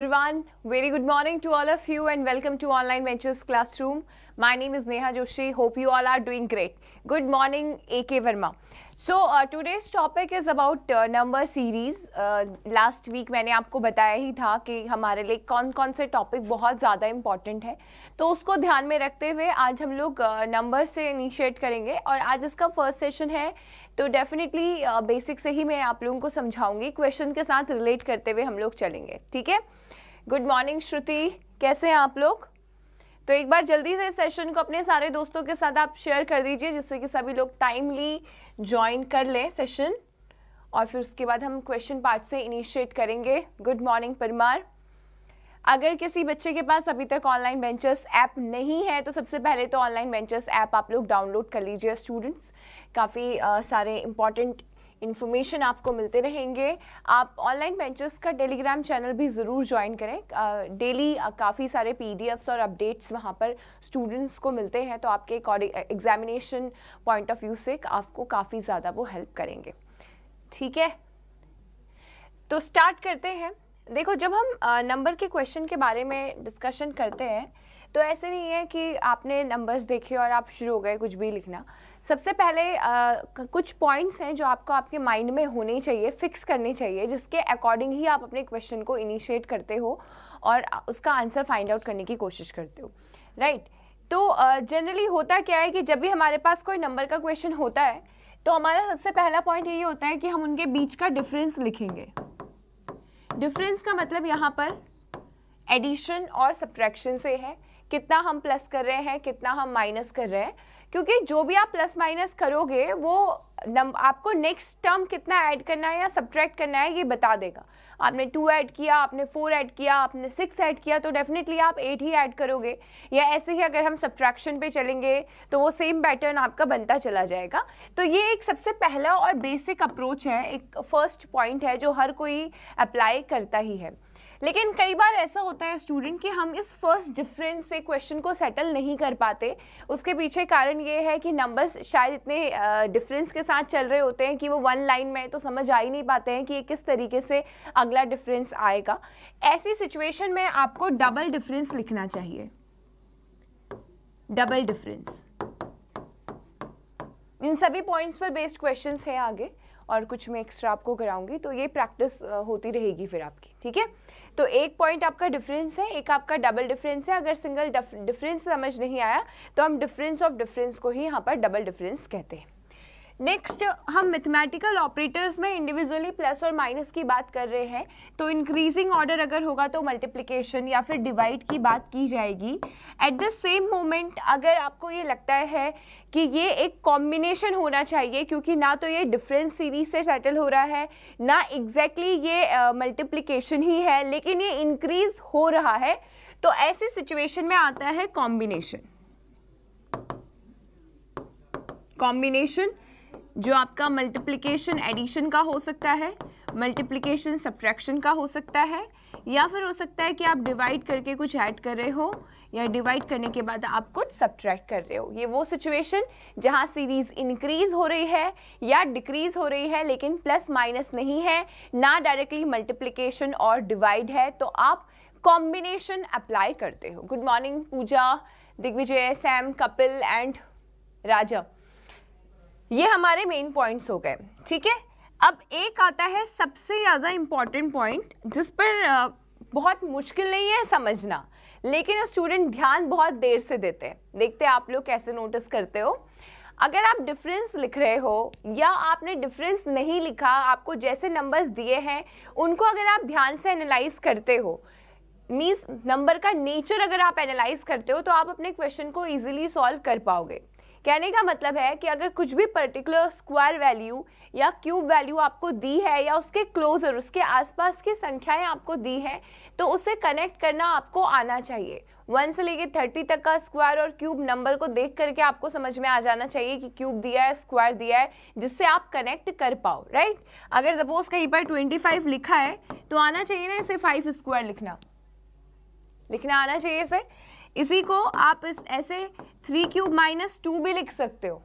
everyone very good morning to all of you and welcome to online ventures classroom my name is Neha Joshi hope you all are doing great good morning A K Verma so today's topic is about number series last week मैंने आपको बताया ही था कि हमारे लिए कौन कौन से टॉपिक बहुत ज़्यादा इम्पॉर्टेंट है तो उसको ध्यान में रखते हुए आज हम लोग नंबर uh, से इनिशिएट करेंगे और आज इसका फर्स्ट सेशन है तो डेफिनेटली बेसिक uh, से ही मैं आप लोगों को समझाऊंगी क्वेश्चन के साथ रिलेट करते हुए हम लोग चलेंगे ठीक है गुड मॉर्निंग श्रुति कैसे हैं आप लोग तो एक बार जल्दी से इस सेशन को अपने सारे दोस्तों के साथ आप शेयर कर दीजिए जिससे कि सभी लोग टाइमली ज्वाइन कर लें सेशन और फिर उसके बाद हम क्वेश्चन पार्ट से इनिशिएट करेंगे गुड मॉर्निंग परमार अगर किसी बच्चे के पास अभी तक ऑनलाइन वेंचर्स ऐप नहीं है तो सबसे पहले तो ऑनलाइन वेंचर्स ऐप आप लोग डाउनलोड कर लीजिए स्टूडेंट्स काफ़ी सारे इम्पॉर्टेंट इन्फॉर्मेशन आपको मिलते रहेंगे आप ऑनलाइन वेंचर्स का टेलीग्राम चैनल भी ज़रूर ज्वाइन करें डेली काफ़ी सारे पी और अपडेट्स वहाँ पर स्टूडेंट्स को मिलते हैं तो आपके एग्जामिनेशन पॉइंट ऑफ व्यू से आपको काफ़ी ज़्यादा वो हेल्प करेंगे ठीक है तो स्टार्ट करते हैं देखो जब हम नंबर के क्वेश्चन के बारे में डिस्कशन करते हैं तो ऐसे नहीं है कि आपने नंबर्स देखे और आप शुरू हो गए कुछ भी लिखना सबसे पहले आ, कुछ पॉइंट्स हैं जो आपको आपके माइंड में होने चाहिए फिक्स करने चाहिए जिसके अकॉर्डिंग ही आप अपने क्वेश्चन को इनिशिएट करते हो और उसका आंसर फाइंड आउट करने की कोशिश करते हो राइट right? तो जनरली uh, होता क्या है कि जब भी हमारे पास कोई नंबर का क्वेश्चन होता है तो हमारा सबसे पहला पॉइंट यही होता है कि हम उनके बीच का डिफरेंस लिखेंगे डिफरेंस का मतलब यहाँ पर एडिशन और सब्ट्रैक्शन से है कितना हम प्लस कर रहे हैं कितना हम माइनस कर रहे हैं क्योंकि जो भी आप प्लस माइनस करोगे वो नम आपको नेक्स्ट टर्म कितना ऐड करना है या सब्ट्रैक्ट करना है ये बता देगा आपने टू ऐड किया आपने फोर ऐड किया आपने सिक्स ऐड किया तो डेफिनेटली आप एट ही ऐड करोगे या ऐसे ही अगर हम सब्ट्रैक्शन पे चलेंगे तो वो सेम पैटर्न आपका बनता चला जाएगा तो ये एक सबसे पहला और बेसिक अप्रोच है एक फर्स्ट पॉइंट है जो हर कोई अप्लाई करता ही है लेकिन कई बार ऐसा होता है स्टूडेंट कि हम इस फर्स्ट डिफरेंस से क्वेश्चन को सेटल नहीं कर पाते उसके पीछे कारण ये है कि नंबर्स शायद इतने डिफरेंस के साथ चल रहे होते हैं कि वो वन लाइन में तो समझ आ ही नहीं पाते हैं कि ये किस तरीके से अगला डिफरेंस आएगा ऐसी सिचुएशन में आपको डबल डिफरेंस लिखना चाहिए डबल डिफरेंस इन सभी पॉइंट्स पर बेस्ड क्वेश्चन है आगे और कुछ मैं एक्स्ट्रा आपको कराऊंगी तो ये प्रैक्टिस होती रहेगी फिर आपकी ठीक है तो एक पॉइंट आपका डिफरेंस है एक आपका डबल डिफरेंस है अगर सिंगल डिफरेंस समझ नहीं आया तो हम डिफरेंस ऑफ डिफरेंस को ही यहाँ पर डबल डिफरेंस कहते हैं नेक्स्ट हम मैथमेटिकल ऑपरेटर्स में इंडिविजुअली प्लस और माइनस की बात कर रहे हैं तो इंक्रीजिंग ऑर्डर अगर होगा तो मल्टीप्लिकेशन या फिर डिवाइड की बात की जाएगी एट द सेम मोमेंट अगर आपको ये लगता है कि ये एक कॉम्बिनेशन होना चाहिए क्योंकि ना तो ये डिफरेंस सीरीज से सेटल हो रहा है ना एग्जैक्टली exactly ये मल्टीप्लीकेशन uh, ही है लेकिन ये इंक्रीज हो रहा है तो ऐसी सिचुएशन में आता है कॉम्बिनेशन कॉम्बिनेशन जो आपका मल्टीप्लिकेशन एडिशन का हो सकता है मल्टीप्लिकेशन सब्ट्रैक्शन का हो सकता है या फिर हो सकता है कि आप डिवाइड करके कुछ ऐड कर रहे हो या डिवाइड करने के बाद आप कुछ सब्ट्रैक्ट कर रहे हो ये वो सिचुएशन जहाँ सीरीज़ इंक्रीज़ हो रही है या डिक्रीज़ हो रही है लेकिन प्लस माइनस नहीं है ना डायरेक्टली मल्टीप्लिकेशन और डिवाइड है तो आप कॉम्बिनेशन अप्लाई करते हो good morning Pooja Digvijay Sam Kapil and Raja ये हमारे मेन पॉइंट्स हो गए ठीक है अब एक आता है सबसे ज़्यादा इम्पॉर्टेंट पॉइंट जिस पर बहुत मुश्किल नहीं है समझना लेकिन स्टूडेंट ध्यान बहुत देर से देते हैं देखते हैं आप लोग कैसे नोटिस करते हो अगर आप डिफरेंस लिख रहे हो या आपने डिफरेंस नहीं लिखा आपको जैसे नंबर्स दिए हैं उनको अगर आप ध्यान से एनालाइज करते हो मीन्स नंबर का नेचर अगर आप एनालाइज करते हो तो आप अपने क्वेश्चन को इजीली सॉल्व कर पाओगे कहने का मतलब है कि अगर कुछ भी पर्टिकुलर स्क्वायर वैल्यू या क्यूब वैल्यू आपको दी है या उसके क्लोजर उसके आसपास की संख्याएं आपको दी हैं तो उसे कनेक्ट करना आपको आना चाहिए वन से लेके थर्टी तक का स्क्वायर और क्यूब नंबर को देख करके आपको समझ में आ जाना चाहिए कि क्यूब दिया है स्क्वायर दिया है जिससे आप कनेक्ट कर पाओ राइट अगर सपोज कहीं पर ट्वेंटी फाइव लिखा है तो आना चाहिए ना इसे फाइव स्क्वायर लिखना लिखना आना चाहिए इसे इसी को आप इस ऐसे थ्री क्यूब माइनस टू भी लिख सकते हो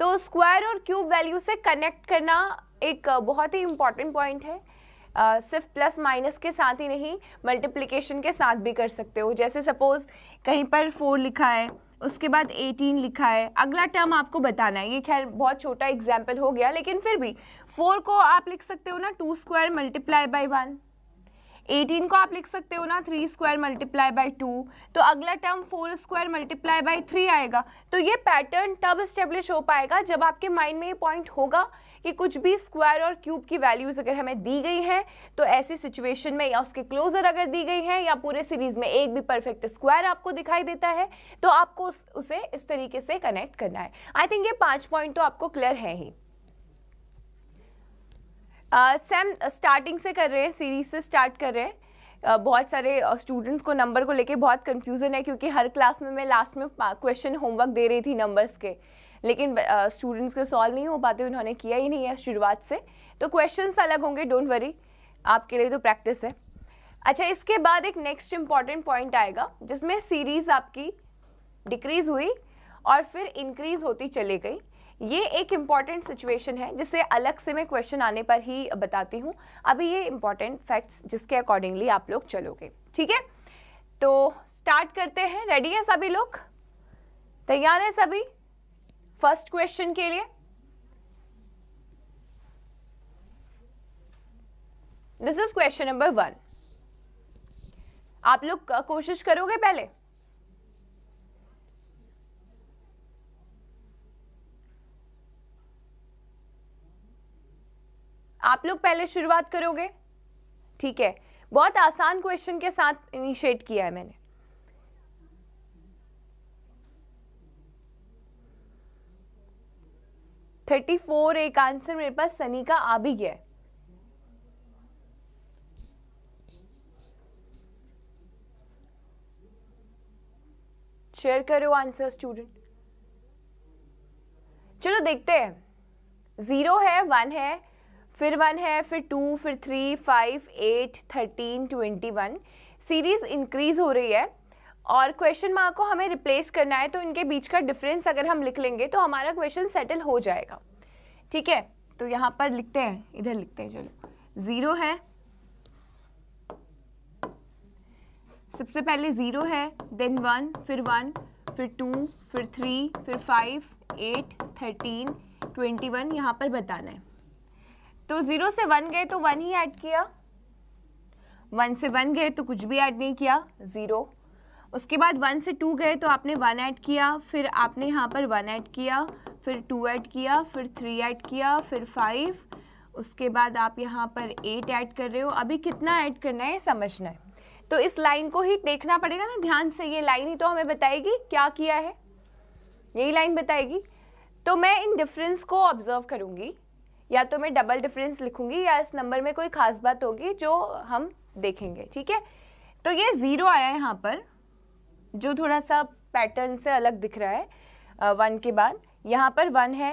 तो स्क्वायर और क्यूब वैल्यू से कनेक्ट करना एक uh, बहुत ही इंपॉर्टेंट पॉइंट है आ, uh, सिर्फ प्लस माइनस के साथ ही नहीं मल्टीप्लिकेशन के साथ भी कर सकते हो जैसे सपोज़ कहीं पर फोर लिखा है उसके बाद एटीन लिखा है अगला टर्म आपको बताना है ये खैर बहुत छोटा एग्जाम्पल हो गया लेकिन फिर भी फोर को आप लिख सकते हो ना two square multiply by one 18 को आप लिख सकते हो ना three square multiply by two तो अगला term four square multiply by three आएगा तो ये पैटर्न तब स्टेब्लिश हो पाएगा जब आपके माइंड में ये पॉइंट होगा कि कुछ भी स्क्वायर और क्यूब की वैल्यूज़ अगर हमें दी गई हैं तो ऐसी सिचुएशन में या उसके क्लोजर अगर दी गई हैं या पूरे सीरीज़ में एक भी परफेक्ट स्क्वायर आपको दिखाई देता है तो आपको उस, उसे इस तरीके से कनेक्ट करना है आई थिंक ये पाँच पॉइंट तो आपको क्लियर है ही सैम स्टार्टिंग से कर रहे हैं सीरीज से स्टार्ट कर रहे हैं Uh, बहुत सारे स्टूडेंट्स uh, को नंबर को लेके बहुत कन्फ्यूज़न है क्योंकि हर क्लास में मैं लास्ट में क्वेश्चन होमवर्क दे रही थी नंबर्स के लेकिन स्टूडेंट्स uh, के सॉल्व नहीं हो पाते उन्होंने किया ही नहीं है शुरुआत से तो क्वेश्चंस अलग होंगे डोंट वरी आपके लिए तो प्रैक्टिस है अच्छा इसके बाद एक नेक्स्ट इम्पॉर्टेंट पॉइंट आएगा जिसमें सीरीज़ आपकी डिक्रीज़ हुई और फिर इंक्रीज़ होती चली गई ये एक इम्पॉर्टेंट सिचुएशन है जिसे अलग से मैं क्वेश्चन आने पर ही बताती हूँ अभी ये इम्पॉर्टेंट फैक्ट्स जिसके अकॉर्डिंगली आप लोग चलोगे ठीक है तो स्टार्ट करते हैं रेडी है सभी लोग तैयार है सभी फर्स्ट क्वेश्चन के लिए this is question number one आप लोग कोशिश करोगे पहले आप लोग पहले शुरुआत करोगे ठीक है बहुत आसान क्वेश्चन के साथ इनिशिएट किया है मैंने थर्टी फोर एक आंसर मेरे पास सनी का आ भी गया शेयर करो आंसर स्टूडेंट चलो देखते हैं जीरो है वन है फिर वन है फिर टू फिर three five eight thirteen twenty one series increase हो रही है और क्वेश्चन मार्क को हमें रिप्लेस करना है तो इनके बीच का डिफरेंस अगर हम लिख लेंगे तो हमारा क्वेश्चन सेटल हो जाएगा ठीक है तो यहाँ पर लिखते हैं इधर लिखते हैं चलो ज़ीरो है सबसे पहले ज़ीरो है देन वन फिर वन फिर टू फिर थ्री फिर five eight thirteen twenty one यहाँ पर बताना है तो ज़ीरो से वन गए तो वन ही ऐड किया वन से वन गए तो कुछ भी ऐड नहीं किया ज़ीरो उसके बाद वन से टू गए तो आपने वन ऐड किया फिर आपने यहाँ पर वन ऐड किया फिर टू ऐड किया फिर थ्री ऐड किया फिर फाइव उसके बाद आप यहाँ पर एट ऐड कर रहे हो अभी कितना ऐड करना है समझना है तो इस लाइन को ही देखना पड़ेगा ना ध्यान से ये लाइन ही तो हमें बताएगी क्या किया है यही लाइन बताएगी तो मैं इन डिफरेंस को ऑब्ज़र्व करूँगी या तो मैं डबल डिफरेंस लिखूंगी या इस नंबर में कोई ख़ास बात होगी जो हम देखेंगे ठीक है तो ये ज़ीरो आया है यहाँ पर जो थोड़ा सा पैटर्न से अलग दिख रहा है वन के बाद यहाँ पर वन है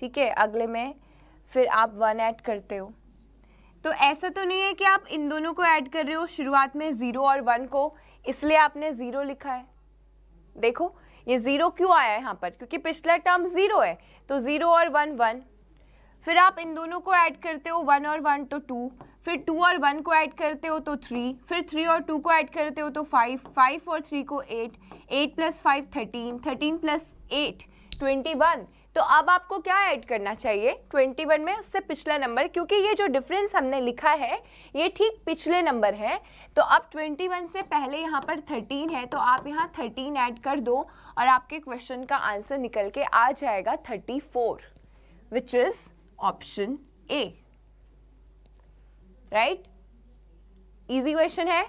ठीक है अगले में फिर आप वन ऐड करते हो तो ऐसा तो नहीं है कि आप इन दोनों को ऐड कर रहे हो शुरुआत में ज़ीरो और वन को इसलिए आपने ज़ीरो लिखा है देखो ये ज़ीरो क्यों आया है यहाँ पर क्योंकि पिछला टर्म ज़ीरो है तो ज़ीरो और वन वन फिर आप इन दोनों को ऐड करते हो वन और वन तो टू फिर टू और वन को ऐड करते हो तो थ्री फिर थ्री और टू को ऐड करते हो तो फाइव फाइव और थ्री को eight eight plus five thirteen thirteen plus eight twenty one तो अब आपको क्या ऐड करना चाहिए ट्वेंटी वन में उससे पिछला नंबर क्योंकि ये जो डिफरेंस हमने लिखा है ये ठीक पिछले नंबर है तो अब ट्वेंटी वन से पहले यहाँ पर थर्टीन है तो आप यहाँ थर्टीन ऐड कर दो और आपके क्वेश्चन का आंसर निकल के आ जाएगा thirty four which is option A right easy question है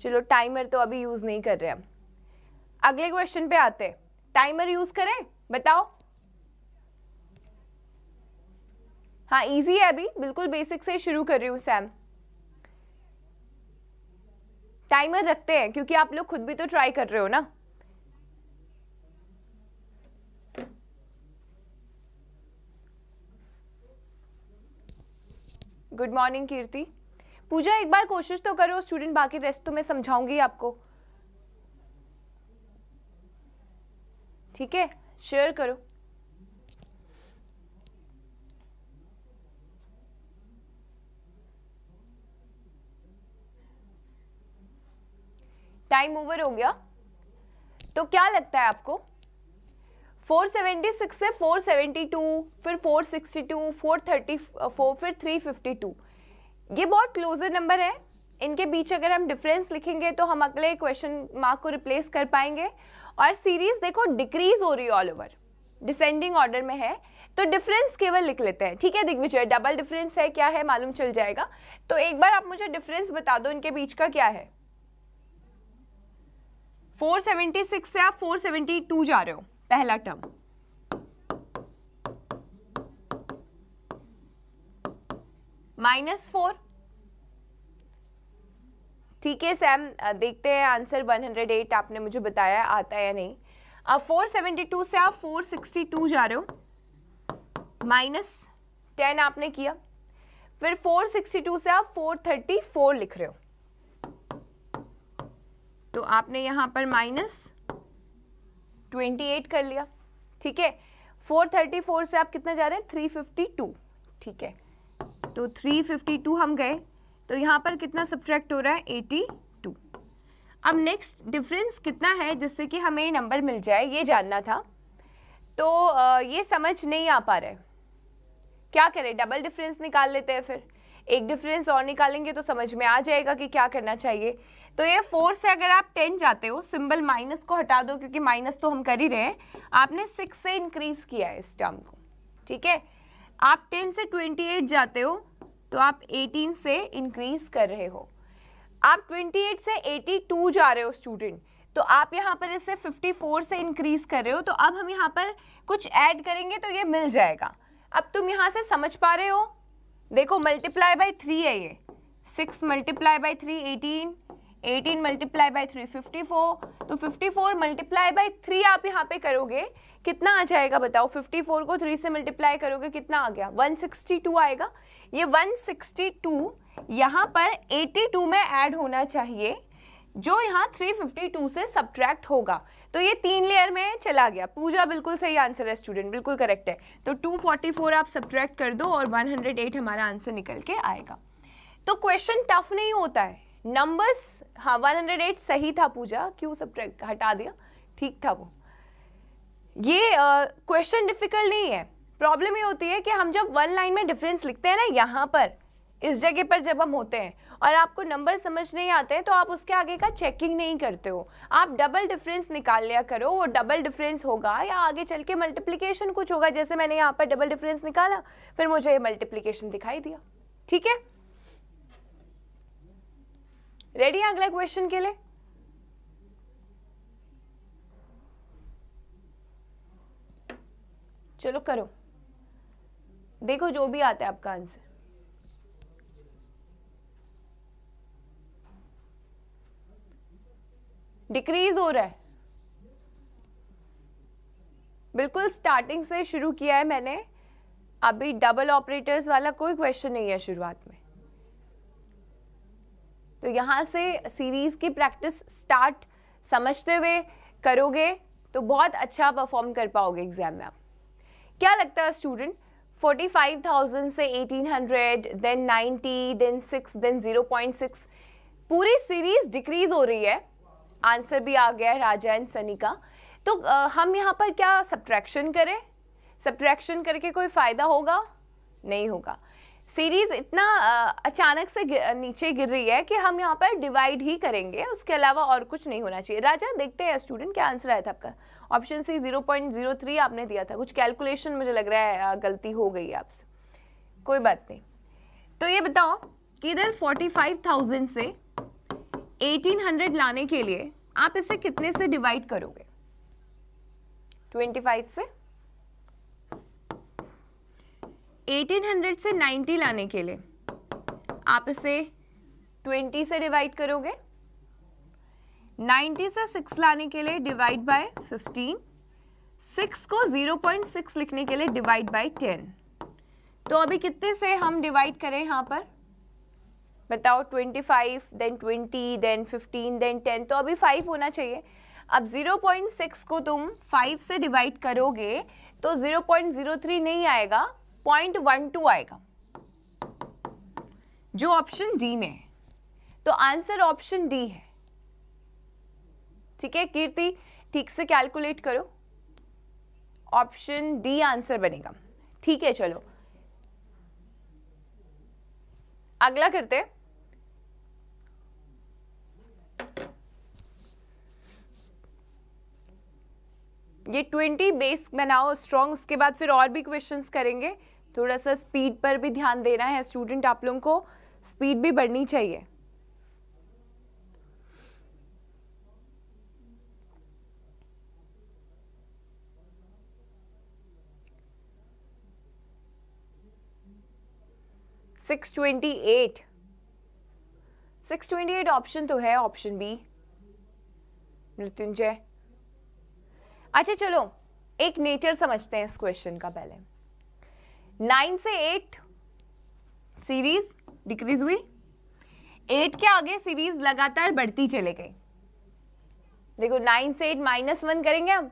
चलो टाइमर तो अभी यूज नहीं कर रहे हम अगले क्वेश्चन पे आते हैं टाइमर यूज करें बताओ हाँ इजी है अभी बिल्कुल बेसिक से शुरू कर रही हूँ सैम टाइमर रखते हैं क्योंकि आप लोग खुद भी तो ट्राई कर रहे हो ना गुड मॉर्निंग कीर्ति पूजा एक बार कोशिश तो करो स्टूडेंट बाकी रेस्ट तो मैं समझाऊंगी आपको ठीक है शेयर करो टाइम ओवर हो गया तो क्या लगता है आपको 476 से 472 फिर 462 434 फिर 352 ये बहुत क्लोजर नंबर है इनके बीच अगर हम डिफरेंस लिखेंगे तो हम अगले क्वेश्चन मार्क को रिप्लेस कर पाएंगे और सीरीज़ देखो डिक्रीज हो रही है ऑल ओवर डिसेंडिंग ऑर्डर में है तो डिफरेंस केवल लिख लेते हैं ठीक है दिग्विजय डबल डिफरेंस है क्या है मालूम चल जाएगा तो एक बार आप मुझे डिफरेंस बता दो इनके बीच का क्या है 476 से आप 472 जा रहे हो पहला टर्म माइनस फोर ठीक है सैम देखते हैं आंसर 108 आपने मुझे बताया आता है या नहीं अब 472 से आप 462 जा रहे हो माइनस टेन आपने किया फिर 462 से आप 434 लिख रहे हो तो आपने यहां पर माइनस ट्वेंटी एट कर लिया ठीक है फोर थर्टी फोर से आप कितना जा रहे हैं थ्री फिफ्टी टू ठीक है तो थ्री फिफ्टी टू हम गए तो यहाँ पर कितना सब्ट्रैक्ट हो रहा है एटी टू अब नेक्स्ट डिफरेंस कितना है जिससे कि हमें नंबर मिल जाए ये जानना था तो ये समझ नहीं आ पा रहा है क्या करें डबल डिफरेंस निकाल लेते हैं फिर एक डिफरेंस और निकालेंगे तो समझ में आ जाएगा कि क्या करना चाहिए तो ये फोर से अगर आप टेन जाते हो सिंबल माइनस को हटा दो क्योंकि माइनस तो हम कर ही रहे हैं आपने सिक्स से इंक्रीज किया है इस टर्म को ठीक है आप टेन से ट्वेंटी एट जाते हो तो आप एटीन से इंक्रीज कर रहे हो आप ट्वेंटी एट से एटी टू जा रहे हो स्टूडेंट तो आप यहाँ पर इसे फिफ्टी फोर से इंक्रीज कर रहे हो तो अब हम यहाँ पर कुछ ऐड करेंगे तो ये मिल जाएगा अब तुम यहाँ से समझ पा रहे हो देखो मल्टीप्लाई बाई थ्री है ये six multiply by three eighteen 18 multiply by three fifty तो 54 फोर मल्टीप्लाई बाई थ्री आप यहाँ पे करोगे कितना आ जाएगा बताओ 54 को 3 से मल्टीप्लाई करोगे कितना आ गया 162 आएगा ये 162 यहाँ पर 82 में ऐड होना चाहिए जो यहाँ 352 से सब्ट्रैक्ट होगा तो ये तीन लेयर में चला गया पूजा बिल्कुल सही आंसर है स्टूडेंट बिल्कुल करेक्ट है तो 244 आप सब्ट्रैक्ट कर दो और 108 हमारा आंसर निकल के आएगा तो क्वेश्चन टफ नहीं होता है नंबर्स हाँ वन हंड्रेड एट सही था पूजा क्यों सब हटा दिया ठीक था वो ये क्वेश्चन uh, डिफिकल्ट नहीं है प्रॉब्लम ये होती है कि हम जब वन लाइन में डिफरेंस लिखते हैं ना यहाँ पर इस जगह पर जब हम होते हैं और आपको नंबर समझ नहीं आते हैं तो आप उसके आगे का चेकिंग नहीं करते हो आप डबल डिफरेंस निकाल लिया करो वो डबल डिफरेंस होगा या आगे चल के मल्टीप्लीकेशन कुछ होगा जैसे मैंने यहाँ पर डबल डिफरेंस निकाला फिर मुझे ये मल्टीप्लीकेशन दिखाई दिया ठीक है रेडी है क्वेश्चन के लिए चलो करो देखो जो भी आता है आपका आंसर डिक्रीज हो रहा है बिल्कुल स्टार्टिंग से शुरू किया है मैंने अभी डबल ऑपरेटर्स वाला कोई क्वेश्चन नहीं है शुरुआत में तो यहाँ से सीरीज़ की प्रैक्टिस स्टार्ट समझते हुए करोगे तो बहुत अच्छा परफॉर्म कर पाओगे एग्ज़ाम में आप क्या लगता है स्टूडेंट 45,000 से 1800 देन 90 देन 6 देन 0.6 पूरी सीरीज़ डिक्रीज़ हो रही है आंसर भी आ गया है राजा एंड सनी का तो आ, हम यहाँ पर क्या सब्ट्रैक्शन करें सब्ट्रैक्शन करके कोई फ़ायदा होगा नहीं होगा सीरीज़ इतना अचानक से नीचे गिर रही है कि हम यहाँ पर डिवाइड ही करेंगे उसके अलावा और कुछ नहीं होना चाहिए राजा देखते हैं स्टूडेंट क्या आंसर आया था आपका ऑप्शन सी 0.03 आपने दिया था कुछ कैलकुलेशन मुझे लग रहा है गलती हो गई आपसे कोई बात नहीं तो ये बताओ कि इधर 45,000 से 1800 लाने के लिए आप इसे कितने से डिवाइड करोगे ट्वेंटी से 1800 से 90 लाने के लिए आप इसे 20 से डिवाइड करोगे 90 से 6 लाने के लिए डिवाइड बाय 15 6 को 0.6 लिखने के लिए डिवाइड बाय 10 तो अभी कितने से हम डिवाइड करें यहाँ पर बताओ 25 देन 20 देन 15 देन 10 तो अभी 5 होना चाहिए अब 0.6 को तुम 5 से डिवाइड करोगे तो 0.03 नहीं आएगा पॉइंट वन टू आएगा जो ऑप्शन डी में है तो आंसर ऑप्शन डी है ठीक है कीर्ति ठीक से कैलकुलेट करो ऑप्शन डी आंसर बनेगा ठीक है चलो अगला करते हैं ये ट्वेंटी बेस बनाओ स्ट्रॉन्ग उसके बाद फिर और भी क्वेश्चंस करेंगे थोड़ा सा स्पीड पर भी ध्यान देना है स्टूडेंट आप लोगों को स्पीड भी बढ़नी चाहिए six twenty eight six twenty eight option तो है ऑप्शन बी मृत्युंजय अच्छा चलो एक नेचर समझते हैं इस क्वेश्चन का पहले नाइन से एट सीरीज डिक्रीज हुई एट के आगे सीरीज लगातार बढ़ती चले गई देखो नाइन से एट माइनस वन करेंगे हम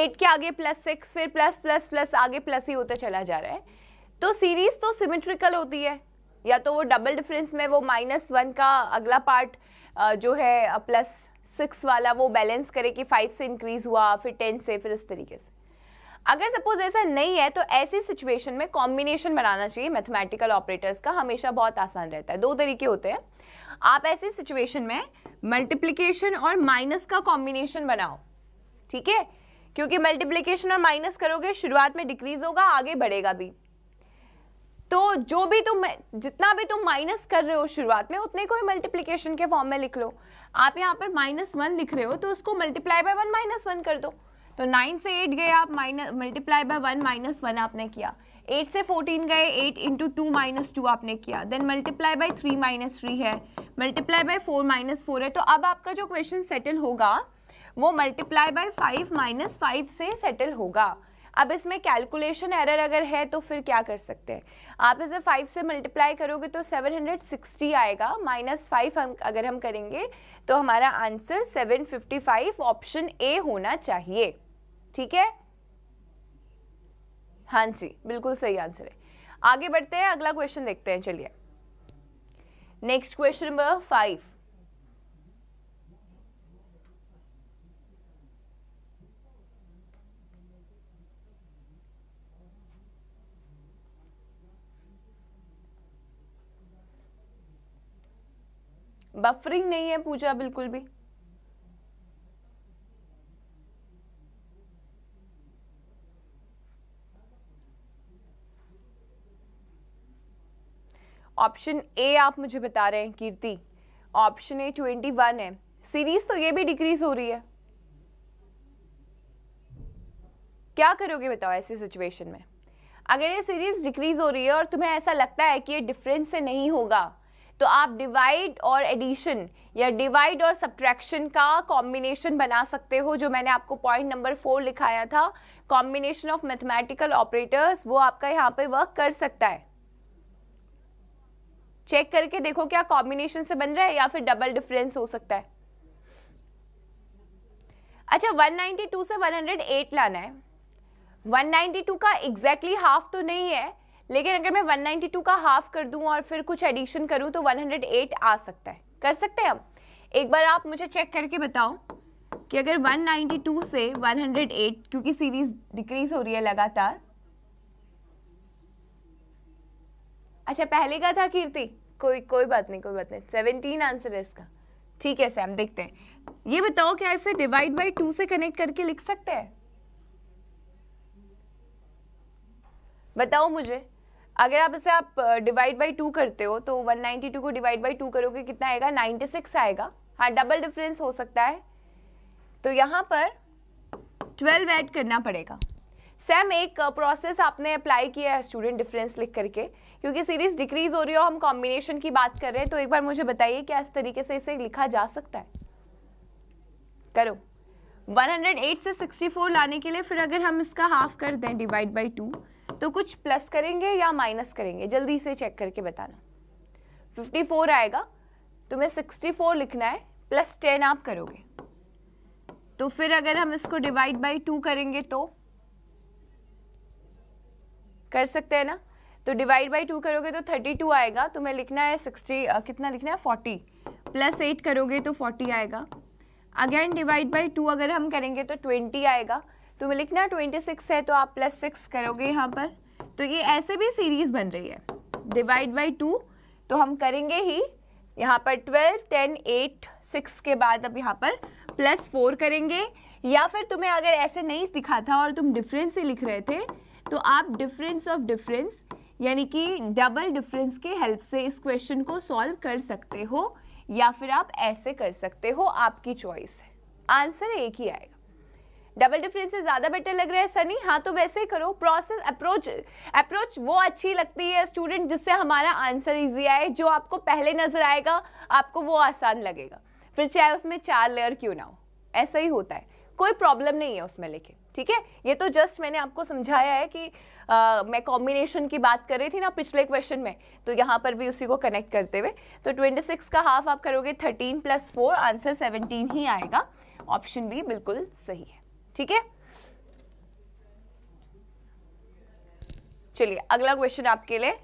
एट के आगे प्लस सिक्स फिर प्लस प्लस प्लस आगे प्लस ही होता चला जा रहा है तो सीरीज तो सिमेट्रिकल होती है या तो वो डबल डिफरेंस में वो माइनस वन का अगला पार्ट जो है प्लस सिक्स वाला वो बैलेंस करे कि फाइव से इंक्रीज हुआ फिर टेन से फिर इस तरीके से अगर सपोज ऐसा नहीं है तो ऐसी सिचुएशन में कॉम्बिनेशन बनाना चाहिए मैथमेटिकल ऑपरेटर्स का हमेशा बहुत आसान रहता है दो तरीके होते हैं आप ऐसी सिचुएशन में मल्टीप्लीकेशन और माइनस का कॉम्बिनेशन बनाओ ठीक है क्योंकि मल्टीप्लीकेशन और माइनस करोगे शुरुआत में डिक्रीज होगा आगे बढ़ेगा भी तो जो भी तुम जितना भी तुम माइनस कर रहे हो शुरुआत में उतने को ही मल्टीप्लीकेशन के फॉर्म में लिख लो आप यहाँ पर माइनस वन लिख रहे हो तो उसको multiply by one minus one कर दो तो नाइन से एट गए आप minus multiply by one minus one आपने किया एट से फोर्टीन गए eight into two minus two आपने किया then multiply by three minus three है multiply by four minus four है तो अब आपका जो क्वेश्चन सेटल होगा वो multiply by five minus five से सेटल होगा अब इसमें कैलकुलेशन एरर अगर है तो फिर क्या कर सकते हैं आप इसे फाइव से मल्टीप्लाई करोगे तो 760 आएगा माइनस फाइव हम अगर हम करेंगे तो हमारा आंसर 755 ऑप्शन ए होना चाहिए ठीक है हाँ जी बिल्कुल सही आंसर है आगे बढ़ते हैं अगला क्वेश्चन देखते हैं चलिए next question number five buffering नहीं है पूजा बिल्कुल भी ऑप्शन ए आप मुझे बता रहे हैं Kirti option A twenty one है सीरीज तो ये भी डिक्रीज हो रही है क्या करोगे बताओ ऐसी सिचुएशन में अगर ये सीरीज डिक्रीज हो रही है और तुम्हें ऐसा लगता है कि ये डिफरेंस से नहीं होगा तो आप डिवाइड और एडिशन या डिवाइड और सब्ट्रैक्शन का कॉम्बिनेशन बना सकते हो जो मैंने आपको पॉइंट नंबर फोर लिखाया था कॉम्बिनेशन ऑफ मैथमेटिकल ऑपरेटर्स वो आपका यहाँ पे वर्क कर सकता है चेक करके देखो क्या कॉम्बिनेशन से बन रहा है या फिर डबल डिफरेंस हो सकता है अच्छा 192 से 108 लाना है 192 का एग्जैक्टली exactly हाफ तो नहीं है लेकिन अगर मैं 192 का हाफ कर दूं और फिर कुछ एडिशन करूं तो 108 आ सकता है कर सकते हैं हम एक बार आप मुझे चेक करके बताओ कि अगर 192 से 108 क्योंकि सीरीज डिक्रीज हो रही है लगातार अच्छा पहले का था कीर्ति कोई कोई बात नहीं कोई बात नहीं सेवनटीन आंसर है इसका ठीक है सैम देखते हैं ये बताओ क्या इसे डिवाइड बाई टू से कनेक्ट करके लिख सकते हैं बताओ मुझे अगर आप इसे आप डिवाइड बाई टू करते हो तो 192 को डिवाइड बाई टू करोगे कितना आएगा 96 आएगा हाँ डबल डिफरेंस हो सकता है तो यहाँ पर 12 ऐड करना पड़ेगा सैम एक प्रोसेस आपने अप्लाई किया है स्टूडेंट डिफरेंस लिख करके क्योंकि सीरीज डिक्रीज हो रही हो हम कॉम्बिनेशन की बात कर रहे हैं तो एक बार मुझे बताइए क्या इस तरीके से इसे लिखा जा सकता है करो 108 से 64 लाने के लिए फिर अगर हम इसका हाफ कर दें डिवाइड बाई टू तो कुछ प्लस करेंगे या माइनस करेंगे जल्दी से चेक करके बताना 54 आएगा तुम्हें 64 लिखना है प्लस 10 आप करोगे तो फिर अगर हम इसको डिवाइड बाई टू करेंगे तो कर सकते हैं ना तो डिवाइड बाई टू करोगे तो थर्टी टू आएगा तो मैं लिखना है सिक्सटी कितना लिखना है फोर्टी प्लस एट करोगे तो फोर्टी आएगा अगेन डिवाइड बाई टू अगर हम करेंगे तो ट्वेंटी आएगा तो मैं लिखना ट्वेंटी सिक्स है तो आप प्लस सिक्स करोगे यहाँ पर तो ये ऐसे भी सीरीज़ बन रही है डिवाइड बाई टू तो हम करेंगे ही यहाँ पर ट्वेल्व टेन एट सिक्स के बाद अब यहाँ पर प्लस फोर करेंगे या फिर तुम्हें अगर ऐसे नहीं दिखा था और तुम डिफरेंस ही लिख रहे थे तो आप डिफरेंस ऑफ डिफरेंस यानी कि डबल डिफरेंस के हेल्प से इस क्वेश्चन को सॉल्व कर सकते हो या फिर आप ऐसे कर सकते हो आपकी चॉइस है आंसर एक ही आएगा डबल डिफरेंस से ज़्यादा बेटर लग रहा है सनी हाँ तो वैसे ही करो प्रोसेस अप्रोच अप्रोच वो अच्छी लगती है स्टूडेंट जिससे हमारा आंसर इजी आए जो आपको पहले नज़र आएगा आपको वो आसान लगेगा फिर चाहे उसमें चार लेयर क्यों ना हो ऐसा ही होता है कोई प्रॉब्लम नहीं है उसमें लेकिन ठीक है ये तो जस्ट मैंने आपको समझाया है कि आ, मैं कॉम्बिनेशन की बात कर रही थी ना पिछले क्वेश्चन में तो यहाँ पर भी उसी को कनेक्ट करते हुए तो 26 का हाफ आप करोगे 13 प्लस फोर आंसर 17 ही आएगा ऑप्शन बी बिल्कुल सही है ठीक है चलिए अगला क्वेश्चन आपके लिए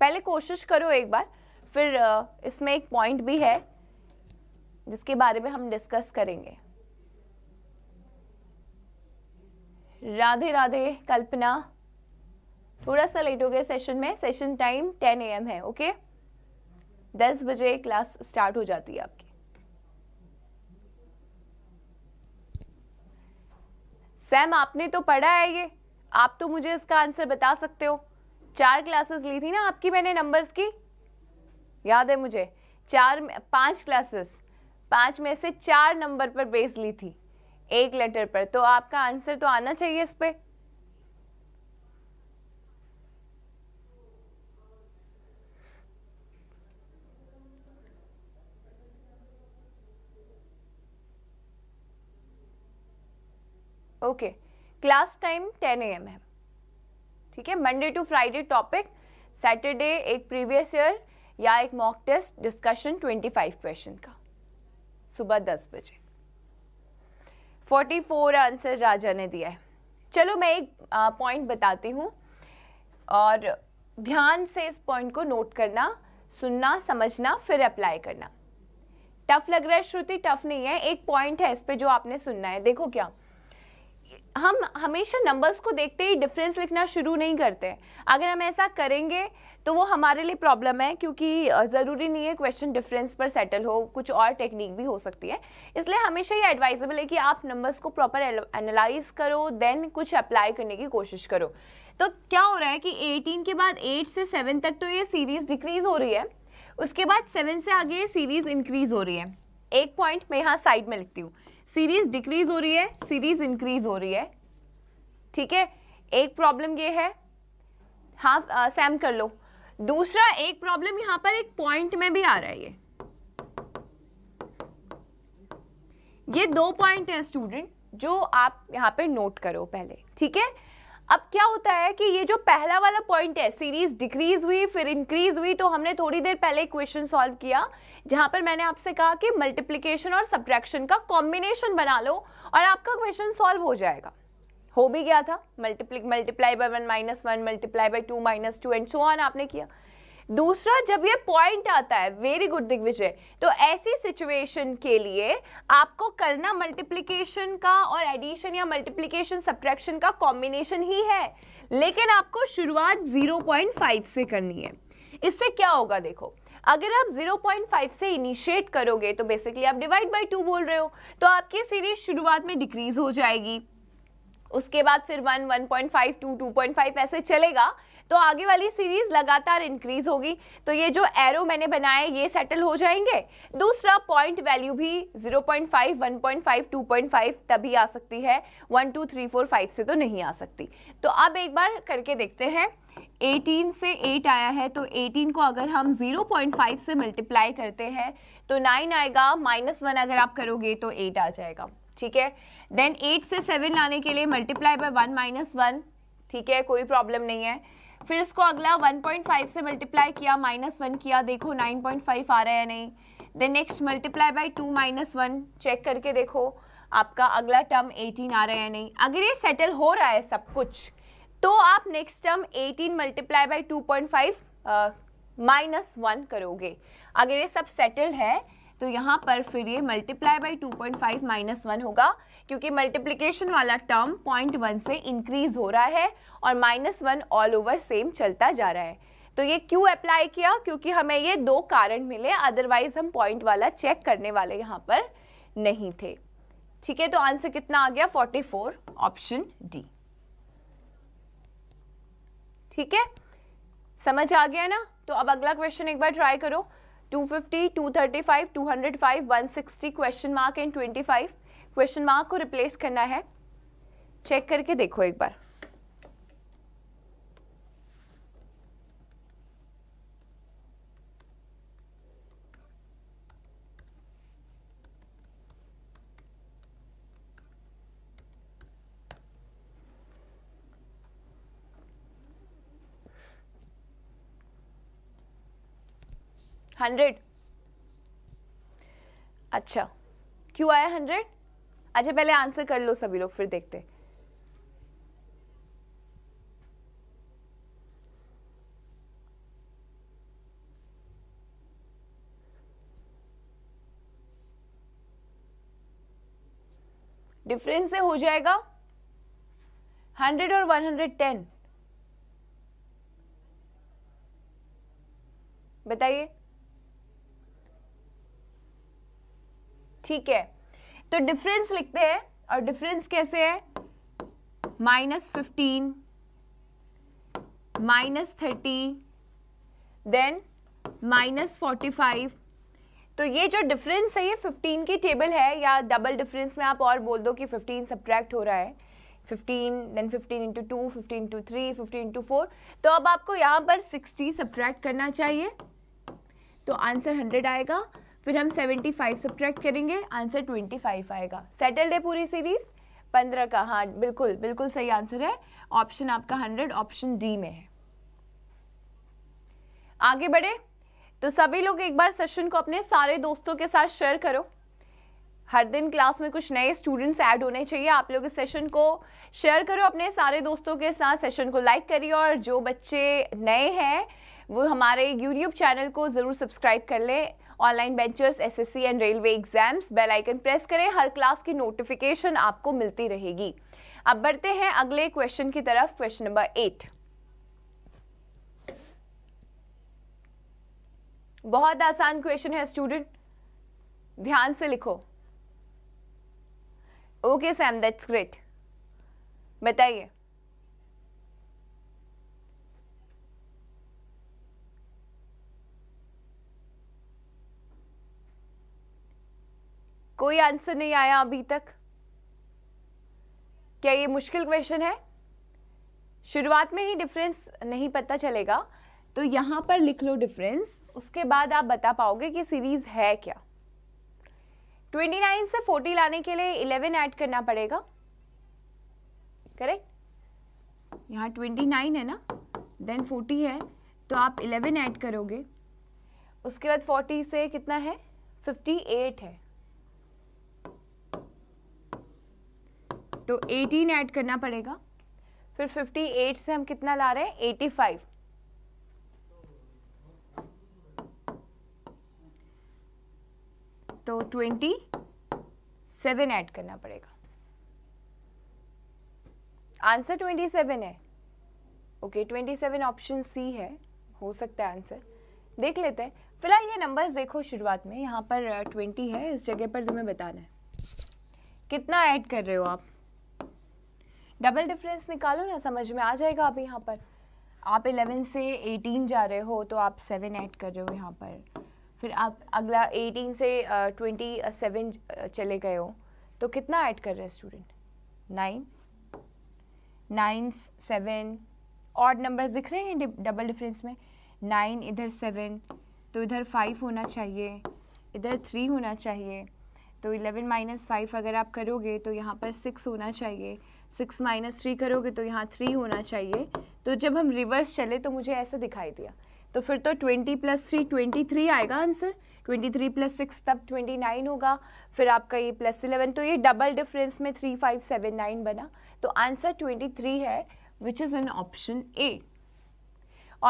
पहले कोशिश करो एक बार फिर इसमें एक पॉइंट भी है जिसके बारे में हम डिस्कस करेंगे राधे राधे कल्पना थोड़ा सा लेट हो गया सेशन में सेशन टाइम 10 एम है ओके दस बजे क्लास स्टार्ट हो जाती है आपकी सैम आपने तो पढ़ा है ये आप तो मुझे इसका आंसर बता सकते हो चार क्लासेस ली थी ना आपकी मैंने नंबर्स की याद है मुझे चार पांच क्लासेस पाँच में से चार नंबर पर बेस ली थी एक लेटर पर तो आपका आंसर तो आना चाहिए इस पर okay class time ten A M है ठीक है Monday to Friday topic Saturday एक प्रीवियस ईयर या एक mock test discussion twenty five question का सुबह दस बजे फोर्टी फोर आंसर राजा ने दिया है चलो मैं एक पॉइंट बताती हूँ और ध्यान से इस पॉइंट को नोट करना सुनना समझना फिर अप्लाई करना टफ लग रहा है श्रुति टफ नहीं है एक पॉइंट है इस पे जो आपने सुनना है देखो क्या हम हमेशा नंबर्स को देखते ही डिफरेंस लिखना शुरू नहीं करते अगर हम ऐसा करेंगे तो वो हमारे लिए प्रॉब्लम है क्योंकि ज़रूरी नहीं है क्वेश्चन डिफरेंस पर सेटल हो कुछ और टेक्निक भी हो सकती है इसलिए हमेशा ये एडवाइजेबल है कि आप नंबर्स को प्रॉपर एनालाइज करो देन कुछ अप्लाई करने की कोशिश करो तो क्या हो रहा है कि 18 के बाद 8 से 7 तक तो ये सीरीज़ डिक्रीज़ हो रही है उसके बाद 7 से आगे ये सीरीज़ इंक्रीज़ हो रही है एक पॉइंट मैं यहाँ साइड में लिखती हूँ सीरीज़ डिक्रीज़ हो रही है सीरीज़ इंक्रीज़ हो रही है ठीक है एक प्रॉब्लम ये है हाँ सैम कर लो दूसरा एक प्रॉब्लम यहाँ पर एक पॉइंट में भी आ रहा है ये ये दो पॉइंट हैं स्टूडेंट जो आप यहाँ पे नोट करो पहले ठीक है अब क्या होता है कि ये जो पहला वाला पॉइंट है सीरीज डिक्रीज हुई फिर इंक्रीज हुई तो हमने थोड़ी देर पहले क्वेश्चन सॉल्व किया जहाँ पर मैंने आपसे कहा कि मल्टीप्लिकेशन और सब्ट्रैक्शन का कॉम्बिनेशन बना लो और आपका क्वेश्चन सॉल्व हो जाएगा हो भी गया था मल्टीप्लिक multiply by one minus one multiply by two minus two and so on आपने किया दूसरा जब ये पॉइंट आता है वेरी गुड दिग्विजय तो ऐसी सिचुएशन के लिए आपको करना मल्टीप्लिकेशन का और एडिशन या मल्टीप्लिकेशन सब्ट्रैक्शन का कॉम्बिनेशन ही है लेकिन आपको शुरुआत 0.5 से करनी है इससे क्या होगा देखो अगर आप 0.5 से इनिशिएट करोगे तो बेसिकली आप डिवाइड बाय टू बोल रहे हो तो आपकी सीरीज शुरुआत में डिक्रीज हो जाएगी उसके बाद फिर one one point five two two point five ऐसे चलेगा तो आगे वाली सीरीज लगातार इंक्रीज होगी तो ये जो एरो मैंने बनाए ये सेटल हो जाएंगे दूसरा पॉइंट वैल्यू भी 0.5 1.5 2.5 तभी आ सकती है 1 2 3 4 5 से तो नहीं आ सकती तो अब एक बार करके देखते हैं 18 से 8 आया है तो 18 को अगर हम 0.5 से मल्टीप्लाई करते हैं तो 9 आएगा माइनस वन अगर आप करोगे तो 8 आ जाएगा ठीक है देन एट से सेवन लाने के लिए multiply by one minus one ठीक है कोई प्रॉब्लम नहीं है फिर इसको अगला 1.5 से मल्टीप्लाई किया माइनस वन किया देखो 9.5 आ रहा है नहीं then next multiply by two minus one check करके देखो आपका अगला टर्म 18 आ रहा है नहीं अगर ये सेटल हो रहा है सब कुछ तो आप next term 18 multiply by two point five minus one करोगे अगर ये सब सेटल है तो यहाँ पर फिर ये multiply by two point five minus one होगा क्योंकि मल्टीप्लीकेशन वाला टर्म पॉइंट वन से इंक्रीज हो रहा है और minus one all over same चलता जा रहा है तो ये क्यों अप्लाई किया क्योंकि हमें ये दो कारण मिले अदरवाइज हम पॉइंट वाला चेक करने वाले यहाँ पर नहीं थे ठीक है तो आंसर कितना आ गया 44 ऑप्शन डी ठीक है समझ आ गया ना तो अब अगला क्वेश्चन एक बार ट्राई करो 250, 235, 205, 160 question mark and 25 question mark को रिप्लेस करना है चेक करके देखो एक बार हंड्रेड अच्छा क्यों आया हंड्रेड अच्छा पहले आंसर कर लो सभी लोग फिर देखते डिफरेंस से हो जाएगा हंड्रेड और वन हंड्रेड टेन बताइए ठीक है तो डिफरेंस लिखते हैं और डिफरेंस कैसे है minus fifteen minus thirty then minus forty five तो ये जो डिफरेंस है ये 15 की टेबल है या डबल डिफरेंस में आप और बोल दो कि 15 सब्ट्रैक्ट हो रहा है 15 then 15 into two fifteen into three fifteen into four तो अब आपको यहाँ पर 60 सब्ट्रैक्ट करना चाहिए तो आंसर 100 आएगा फिर हम 75 फाइव सब्ट्रैक्ट करेंगे आंसर 25 आएगा सैटरडे पूरी सीरीज 15 का हाँ बिल्कुल बिल्कुल सही आंसर है ऑप्शन आपका 100 ऑप्शन डी में है आगे बढ़े तो सभी लोग एक बार सेशन को अपने सारे दोस्तों के साथ शेयर करो हर दिन क्लास में कुछ नए स्टूडेंट्स ऐड होने चाहिए आप लोग इस सेशन को शेयर करो अपने सारे दोस्तों के साथ सेशन को लाइक करिए और जो बच्चे नए हैं वो हमारे यूट्यूब चैनल को ज़रूर सब्सक्राइब कर लें online benchers SSC and railway exams bell icon press करें हर क्लास की नोटिफिकेशन आपको मिलती रहेगी अब बढ़ते हैं अगले क्वेश्चन की तरफ क्वेश्चन नंबर एट बहुत आसान क्वेश्चन है स्टूडेंट ध्यान से लिखो ओके सैम दैट्स ग्रेट बताइए कोई आंसर नहीं आया अभी तक क्या ये मुश्किल क्वेश्चन है शुरुआत में ही डिफरेंस नहीं पता चलेगा तो यहाँ पर लिख लो डिफरेंस उसके बाद आप बता पाओगे कि सीरीज़ है क्या 29 से 40 लाने के लिए 11 ऐड करना पड़ेगा करेक्ट यहाँ 29 है ना देन 40 है तो आप 11 ऐड करोगे उसके बाद 40 से कितना है 58 है तो 18 ऐड करना पड़ेगा फिर 58 से हम कितना ला रहे हैं 85 तो 27 ऐड करना पड़ेगा आंसर 27 है ओके okay, 27 ऑप्शन सी है हो सकता है आंसर देख लेते हैं फिलहाल ये नंबर्स देखो शुरुआत में यहाँ पर 20 uh, है इस जगह पर तुम्हें बताना है कितना ऐड कर रहे हो आप डबल डिफरेंस निकालो ना समझ में आ जाएगा आप यहाँ पर आप 11 से 18 जा रहे हो तो आप 7 ऐड कर रहे हो यहाँ पर फिर आप अगला 18 से ट्वेंटी uh, सेवन uh, चले गए हो तो कितना ऐड कर रहे हैं स्टूडेंट नाइन नाइन सेवन और नंबर्स दिख रहे हैं डबल डिफरेंस में नाइन इधर सेवन तो इधर फाइव होना चाहिए इधर थ्री होना चाहिए तो इलेवन माइनस फाइव अगर आप करोगे तो यहाँ पर सिक्स होना चाहिए सिक्स माइनस थ्री करोगे तो यहाँ थ्री होना चाहिए तो जब हम रिवर्स चले तो मुझे ऐसे दिखाई दिया तो फिर तो twenty plus three twenty three आएगा answer twenty three plus six तब ट्वेंटी नाइन होगा फिर आपका ये प्लस इलेवन तो ये डबल डिफरेंस में थ्री फाइव सेवन नाइन बना तो आंसर ट्वेंटी थ्री है which is in option A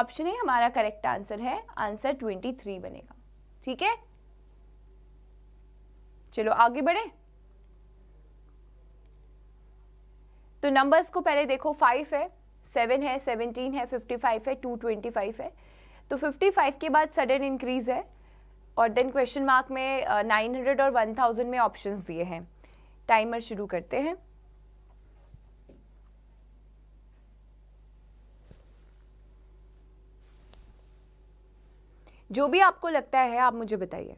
option A हमारा करेक्ट आंसर है आंसर ट्वेंटी थ्री बनेगा ठीक है चलो आगे बढ़े तो नंबर्स को पहले देखो फाइव है सेवन है सेवनटीन है फिफ्टी फाइव है टू ट्वेंटी फाइव है तो फिफ्टी फाइव के बाद सडन इंक्रीज़ है और देन क्वेश्चन मार्क में नाइन uh, हंड्रेड और वन थाउजेंड में ऑप्शन दिए हैं टाइमर शुरू करते हैं जो भी आपको लगता है आप मुझे बताइए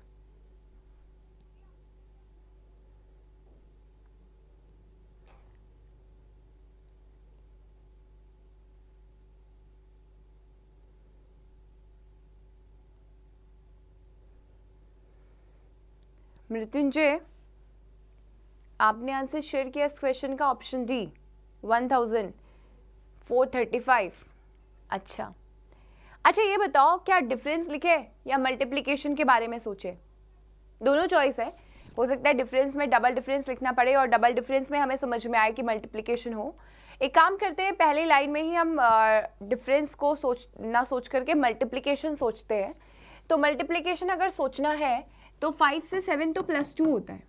मृत्युंजय आपने आंसर शेयर किया इस क्वेश्चन का option D one thousand four thirty five अच्छा अच्छा ये बताओ क्या डिफरेंस लिखे या मल्टीप्लिकेशन के बारे में सोचे दोनों चॉइस है हो सकता है डिफरेंस में डबल डिफरेंस लिखना पड़े और डबल डिफरेंस में हमें समझ में आए कि मल्टीप्लिकेशन हो एक काम करते हैं पहली लाइन में ही हम डिफरेंस को सोच ना सोच करके मल्टीप्लिकेशन सोचते हैं तो मल्टीप्लिकेशन अगर सोचना है तो फाइव से सेवन तो प्लस टू होता है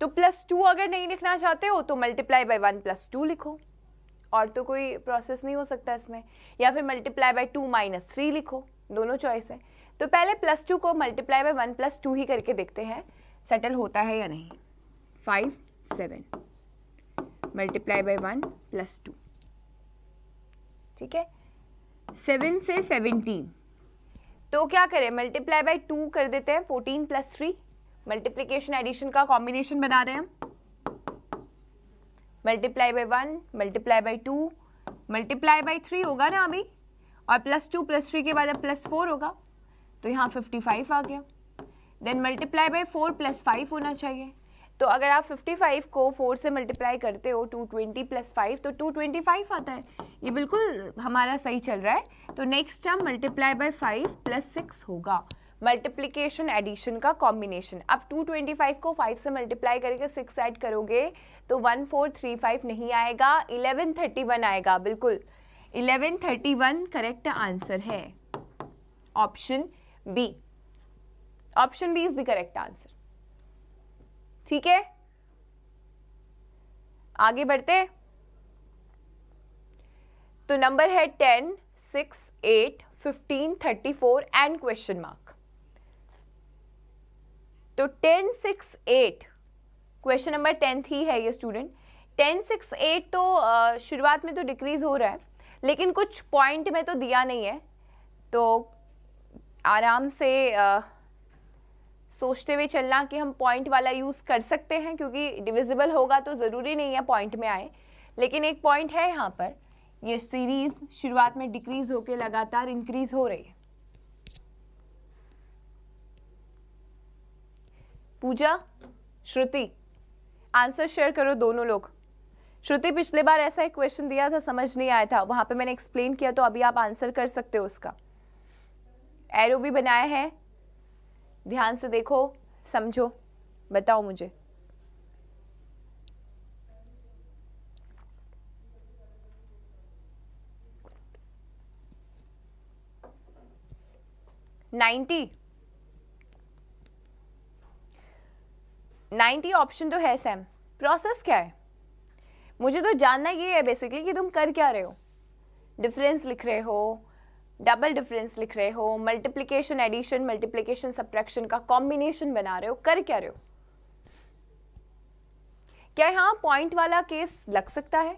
तो प्लस टू अगर नहीं लिखना चाहते हो तो multiply by one plus two लिखो और तो कोई प्रोसेस नहीं हो सकता इसमें या फिर multiply by two minus three लिखो दोनों चॉइस है तो पहले प्लस टू को multiply by one plus two ही करके देखते हैं सेटल होता है या नहीं five seven multiply by one plus two ठीक है सेवन से सेवनटीन तो क्या करें मल्टीप्लाई बाई टू कर देते हैं fourteen plus three multiplication addition का कॉम्बिनेशन बना रहे हैं हम multiply by one multiply by two multiply by three होगा ना अभी और प्लस टू प्लस थ्री के बाद अब प्लस फोर होगा तो यहाँ फिफ्टी फाइव आ गया then multiply by four plus five होना चाहिए तो अगर आप 55 को 4 से मल्टीप्लाई करते हो 220 प्लस फाइव तो 225 आता है ये बिल्कुल हमारा सही चल रहा है तो next term multiply by 5 plus six होगा मल्टीप्लीकेशन एडिशन का कॉम्बिनेशन अब 225 को 5 से मल्टीप्लाई करके 6 ऐड करोगे तो 1435 नहीं आएगा 1131 आएगा बिल्कुल 1131 करेक्ट आंसर है option B option B is the correct answer ठीक है आगे बढ़ते तो नंबर है ten six eight fifteen thirty four and question mark तो ten six eight question number tenth ही है ये स्टूडेंट टेन सिक्स एट तो शुरुआत में तो डिक्रीज हो रहा है लेकिन कुछ पॉइंट में तो दिया नहीं है तो आराम से आ, सोचते हुए चलना कि हम पॉइंट वाला यूज़ कर सकते हैं क्योंकि डिविजिबल होगा तो ज़रूरी नहीं है पॉइंट में आए लेकिन एक पॉइंट है यहाँ पर ये सीरीज़ शुरुआत में डिक्रीज़ होकर लगातार इंक्रीज़ हो रही है पूजा श्रुति आंसर शेयर करो दोनों लोग श्रुति पिछले बार ऐसा एक क्वेश्चन दिया था समझ नहीं आया था वहां पे मैंने एक्सप्लेन किया तो अभी आप आंसर कर सकते हो उसका एरो भी बनाया है ध्यान से देखो समझो बताओ मुझे नाइन्टी नाइन्टी ऑप्शन तो है सैम प्रोसेस क्या है मुझे तो जानना ये है बेसिकली कि तुम कर क्या रहे हो डिफरेंस लिख रहे हो डबल डिफरेंस लिख रहे हो मल्टीप्लीकेशन एडिशन मल्टीप्लीकेशन सब्ट्रैक्शन का कॉम्बिनेशन बना रहे हो कर क्या रहे हो क्या यहाँ पॉइंट वाला केस लग सकता है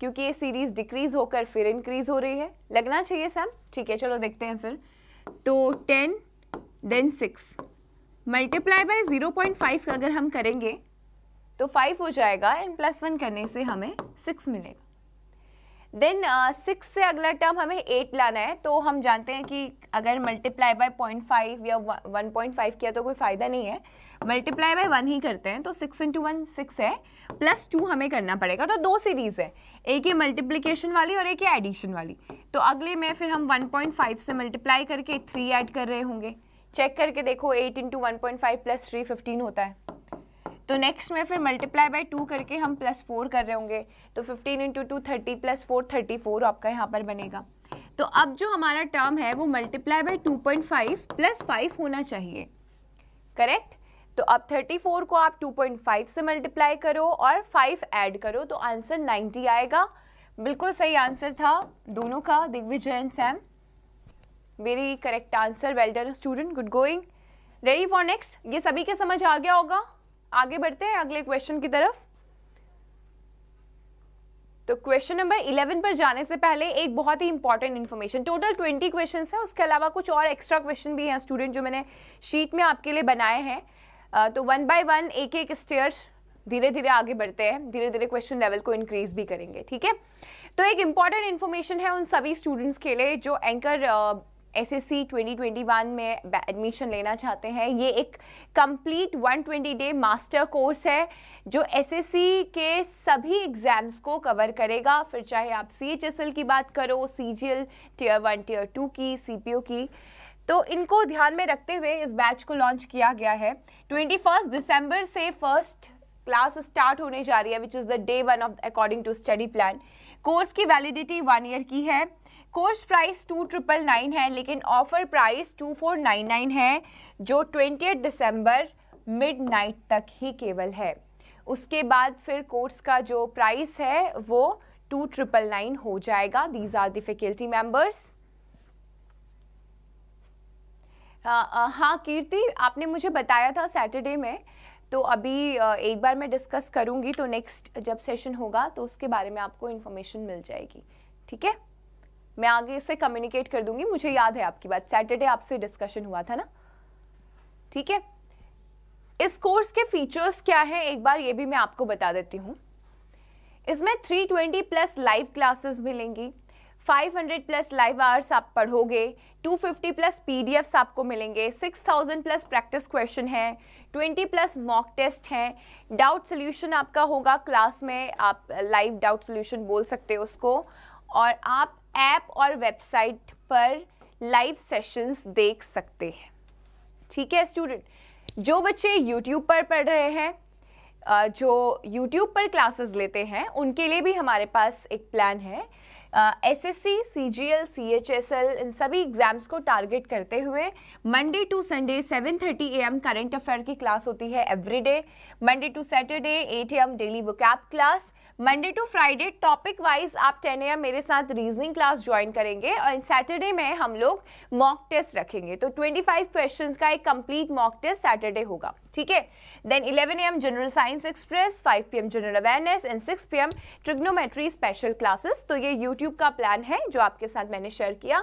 क्योंकि ये सीरीज डिक्रीज होकर फिर इंक्रीज हो रही है लगना चाहिए सैम ठीक है चलो देखते हैं फिर तो ten then six multiply by zero point five अगर हम करेंगे तो फाइव हो जाएगा एंड प्लस वन करने से हमें सिक्स मिलेगा देन सिक्स uh, से अगला टर्म हमें एट लाना है तो हम जानते हैं कि अगर मल्टीप्लाई बाय पॉइंट फाइव या वन पॉइंट फाइव किया तो कोई फ़ायदा नहीं है मल्टीप्लाई बाय वन ही करते हैं तो सिक्स इंटू वन सिक्स है प्लस टू हमें करना पड़ेगा तो दो सीरीज़ है एक ये मल्टीप्लीकेशन वाली और एक ही एडिशन वाली तो अगले में फिर हम वन पॉइंट फाइव से मल्टीप्लाई करके थ्री ऐड कर रहे होंगे चेक करके देखो eight into one point five plus three fifteen होता है तो नेक्स्ट में फिर मल्टीप्लाई बाय टू करके हम प्लस फोर कर रहे होंगे तो fifteen into two thirty plus four thirty four आपका यहाँ पर बनेगा तो अब जो हमारा टर्म है वो multiply by two point five plus five होना चाहिए करेक्ट तो अब 34 को आप 2.5 से मल्टीप्लाई करो और 5 ऐड करो तो आंसर 90 आएगा बिल्कुल सही आंसर था दोनों का Digvijay and Sam very correct answer well done student good going ready for next ये सभी के समझ आ गया होगा आगे बढ़ते हैं अगले क्वेश्चन की तरफ तो क्वेश्चन नंबर 11 पर जाने से पहले एक बहुत ही इंपॉर्टेंट इन्फॉर्मेशन टोटल 20 क्वेश्चन है उसके अलावा कुछ और एक्स्ट्रा क्वेश्चन भी हैं स्टूडेंट जो मैंने शीट में आपके लिए बनाए हैं तो वन बाय वन एक एक स्टेयर धीरे धीरे आगे बढ़ते हैं धीरे धीरे क्वेश्चन लेवल को इंक्रीज भी करेंगे ठीक है तो एक इम्पॉर्टेंट इन्फॉर्मेशन है उन सभी स्टूडेंट्स के लिए जो एंकर एसएससी 2021 में एडमिशन लेना चाहते हैं ये एक कंप्लीट 120 डे मास्टर कोर्स है जो एसएससी के सभी एग्ज़ाम्स को कवर करेगा फिर चाहे आप सीएचएसएल की बात करो CGL tier one tier two की सीपीओ की तो इनको ध्यान में रखते हुए इस बैच को लॉन्च किया गया है ट्वेंटी फर्स्ट दिसंबर से फर्स्ट क्लास स्टार्ट होने जा रही है which is the day one of according to study plan course की वैलिडिटी वन ईयर की है course price two triple nine है लेकिन offer price two four nine nine है जो ट्वेंटी दिसंबर मिड नाइट तक ही केवल है उसके बाद फिर कोर्स का जो प्राइस है वो टू ट्रिपल नाइन हो जाएगा these are the faculty members हाँ कीर्ति आपने मुझे बताया था सैटरडे में तो अभी एक बार मैं डिस्कस करूँगी तो नेक्स्ट जब सेशन होगा तो उसके बारे में आपको इन्फॉर्मेशन मिल जाएगी ठीक है मैं आगे से कम्युनिकेट कर दूंगी मुझे याद है आपकी बात सैटरडे आपसे डिस्कशन हुआ था ना ठीक है इस कोर्स के फीचर्स क्या हैं एक बार ये भी मैं आपको बता देती हूँ इसमें 320 प्लस लाइव क्लासेस मिलेंगी 500 प्लस लाइव आवर्स आप पढ़ोगे 250 प्लस पीडीएफ्स आपको मिलेंगे 6000 प्लस प्रैक्टिस क्वेश्चन हैं 20 प्लस मॉक टेस्ट हैं डाउट सोल्यूशन आपका होगा क्लास में आप लाइव डाउट सोल्यूशन बोल सकते हो उसको और आप ऐप और वेबसाइट पर लाइव सेशंस देख सकते हैं ठीक है स्टूडेंट जो बच्चे यूट्यूब पर पढ़ रहे हैं जो यूट्यूब पर क्लासेस लेते हैं उनके लिए भी हमारे पास एक प्लान है S S C C G L C H S L इन सभी एग्ज़ाम्स को टारगेट करते हुए Monday to Sunday 7:30 AM current affair की क्लास होती है every day Monday to Saturday 8 AM daily vocab class Monday to Friday topic wise आप 10 M मेरे साथ रीजनिंग क्लास ज्वाइन करेंगे और इन सैटरडे में हम लोग मॉक टेस्ट रखेंगे तो 25 क्वेश्चन का एक कंप्लीट मॉक टेस्ट सैटरडे होगा ठीक है then 11 AM general science express 5 PM general awareness and 6 AM trigonometry special classes तो ये यूट्यूब का प्लान है जो आपके साथ मैंने शेयर किया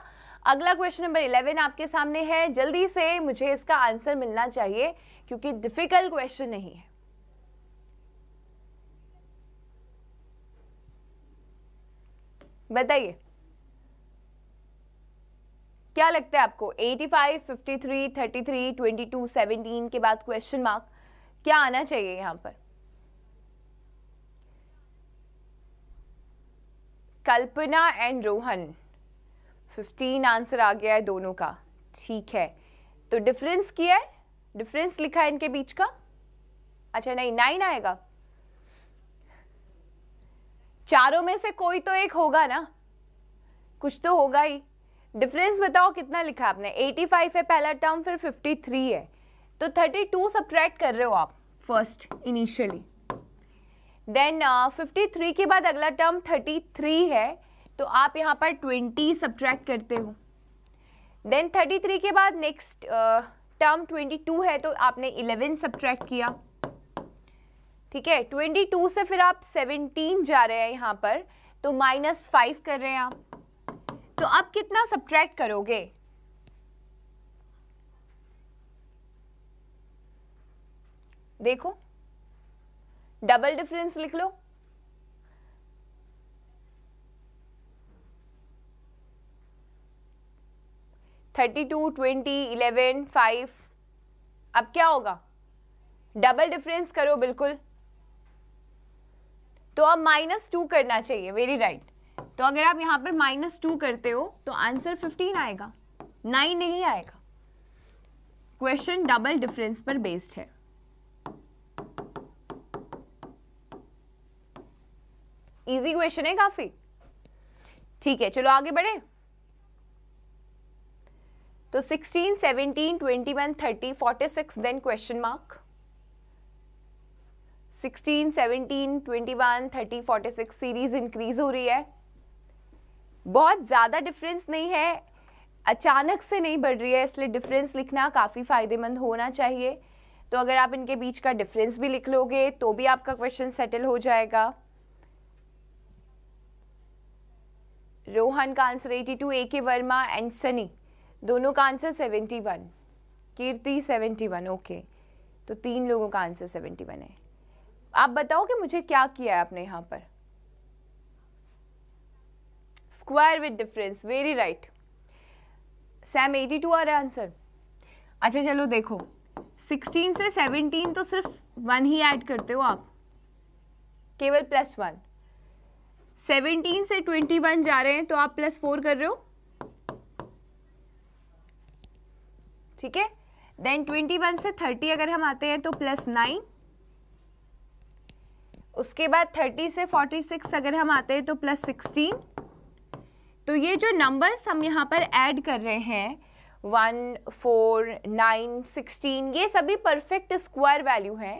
अगला क्वेश्चन नंबर 11 आपके सामने है जल्दी से मुझे इसका आंसर मिलना चाहिए क्योंकि डिफ़िकल्ट क्वेश्चन नहीं है बताइए क्या लगता है आपको 85, 53, 33, 22, 17 के बाद क्वेश्चन मार्क क्या आना चाहिए यहां पर कल्पना एंड रोहन 15 आंसर आ गया है दोनों का ठीक है तो डिफरेंस किया है डिफरेंस लिखा है इनके बीच का अच्छा नहीं नाइन आएगा चारों में से कोई तो एक होगा ना कुछ तो होगा ही डिफरेंस बताओ कितना लिखा आपने 85 है पहला टर्म फिर 53 है तो 32 टू सब्ट्रैक्ट कर रहे हो आप फर्स्ट इनिशियली देन 53 के बाद अगला टर्म 33 है तो आप यहाँ पर 20 सब्ट्रैक्ट करते हो देन 33 के बाद नेक्स्ट टर्म 22 है तो आपने 11 सब्ट्रैक्ट किया ठीक है 22 से फिर आप 17 जा रहे हैं यहाँ पर तो माइनस फाइव कर रहे हैं आप तो अब कितना सब्ट्रैक्ट करोगे देखो डबल डिफरेंस लिख लो thirty two twenty eleven five अब क्या होगा डबल डिफरेंस करो बिल्कुल तो अब माइनस टू करना चाहिए वेरी राइट तो अगर आप यहाँ पर माइनस टू करते हो तो आंसर फिफ्टीन आएगा नाइन नहीं आएगा क्वेश्चन डबल डिफरेंस पर बेस्ड है इजी क्वेश्चन है काफी ठीक है चलो आगे बढ़े तो 16, 17, 21, 30, 46 then question mark 16, 17, 21, 30, 46 series increase हो रही है बहुत ज़्यादा डिफरेंस नहीं है अचानक से नहीं बढ़ रही है इसलिए डिफरेंस लिखना काफ़ी फ़ायदेमंद होना चाहिए तो अगर आप इनके बीच का डिफरेंस भी लिख लोगे तो भी आपका क्वेश्चन सेटल हो जाएगा रोहन का answer 82 A K Verma and Sunny दोनों का आंसर 71 कीर्ति 71 ओके तो तीन लोगों का आंसर 71 है आप बताओ कि मुझे क्या किया है आपने यहाँ पर square with difference very right Sam 82 आ रहा आंसर अच्छा चलो देखो 16 से 17 तो सिर्फ वन ही ऐड करते हो आप केवल प्लस वन 17 से 21 जा रहे हैं तो आप प्लस फोर कर रहे हो ठीक है देन 21 से 30 अगर हम आते हैं तो प्लस नाइन उसके बाद 30 से 46 अगर हम आते हैं तो प्लस सिक्सटीन तो ये जो नंबर्स हम यहाँ पर ऐड कर रहे हैं वन फोर नाइन सिक्सटीन ये सभी परफेक्ट स्क्वायर वैल्यू हैं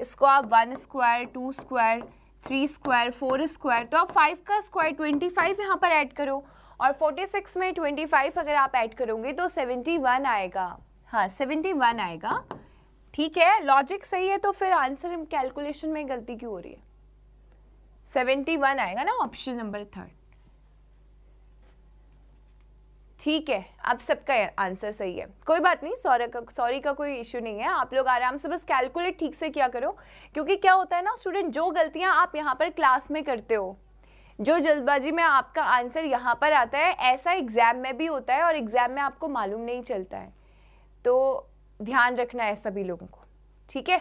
इसको आप one square two square three square four square तो आप फाइव का स्क्वायर ट्वेंटी फाइव यहाँ पर ऐड करो और फोर्टी सिक्स में ट्वेंटी फाइव अगर आप ऐड करोगे तो सेवेंटी वन आएगा हाँ सेवेंटी वन आएगा ठीक है लॉजिक सही है तो फिर आंसर कैलकुलेशन में गलती क्यों हो रही है सेवेंटी वन आएगा ना ऑप्शन नंबर थर्ड ठीक है आप सबका आंसर सही है कोई बात नहीं सॉरी का सॉरी का कोई इश्यू नहीं है आप लोग आराम से बस कैलकुलेट ठीक से किया करो क्योंकि क्या होता है ना स्टूडेंट जो गलतियां आप यहाँ पर क्लास में करते हो जो जल्दबाजी में आपका आंसर यहाँ पर आता है ऐसा एग्ज़ाम में भी होता है और एग्ज़ाम में आपको मालूम नहीं चलता है तो ध्यान रखना है सभी लोगों को ठीक है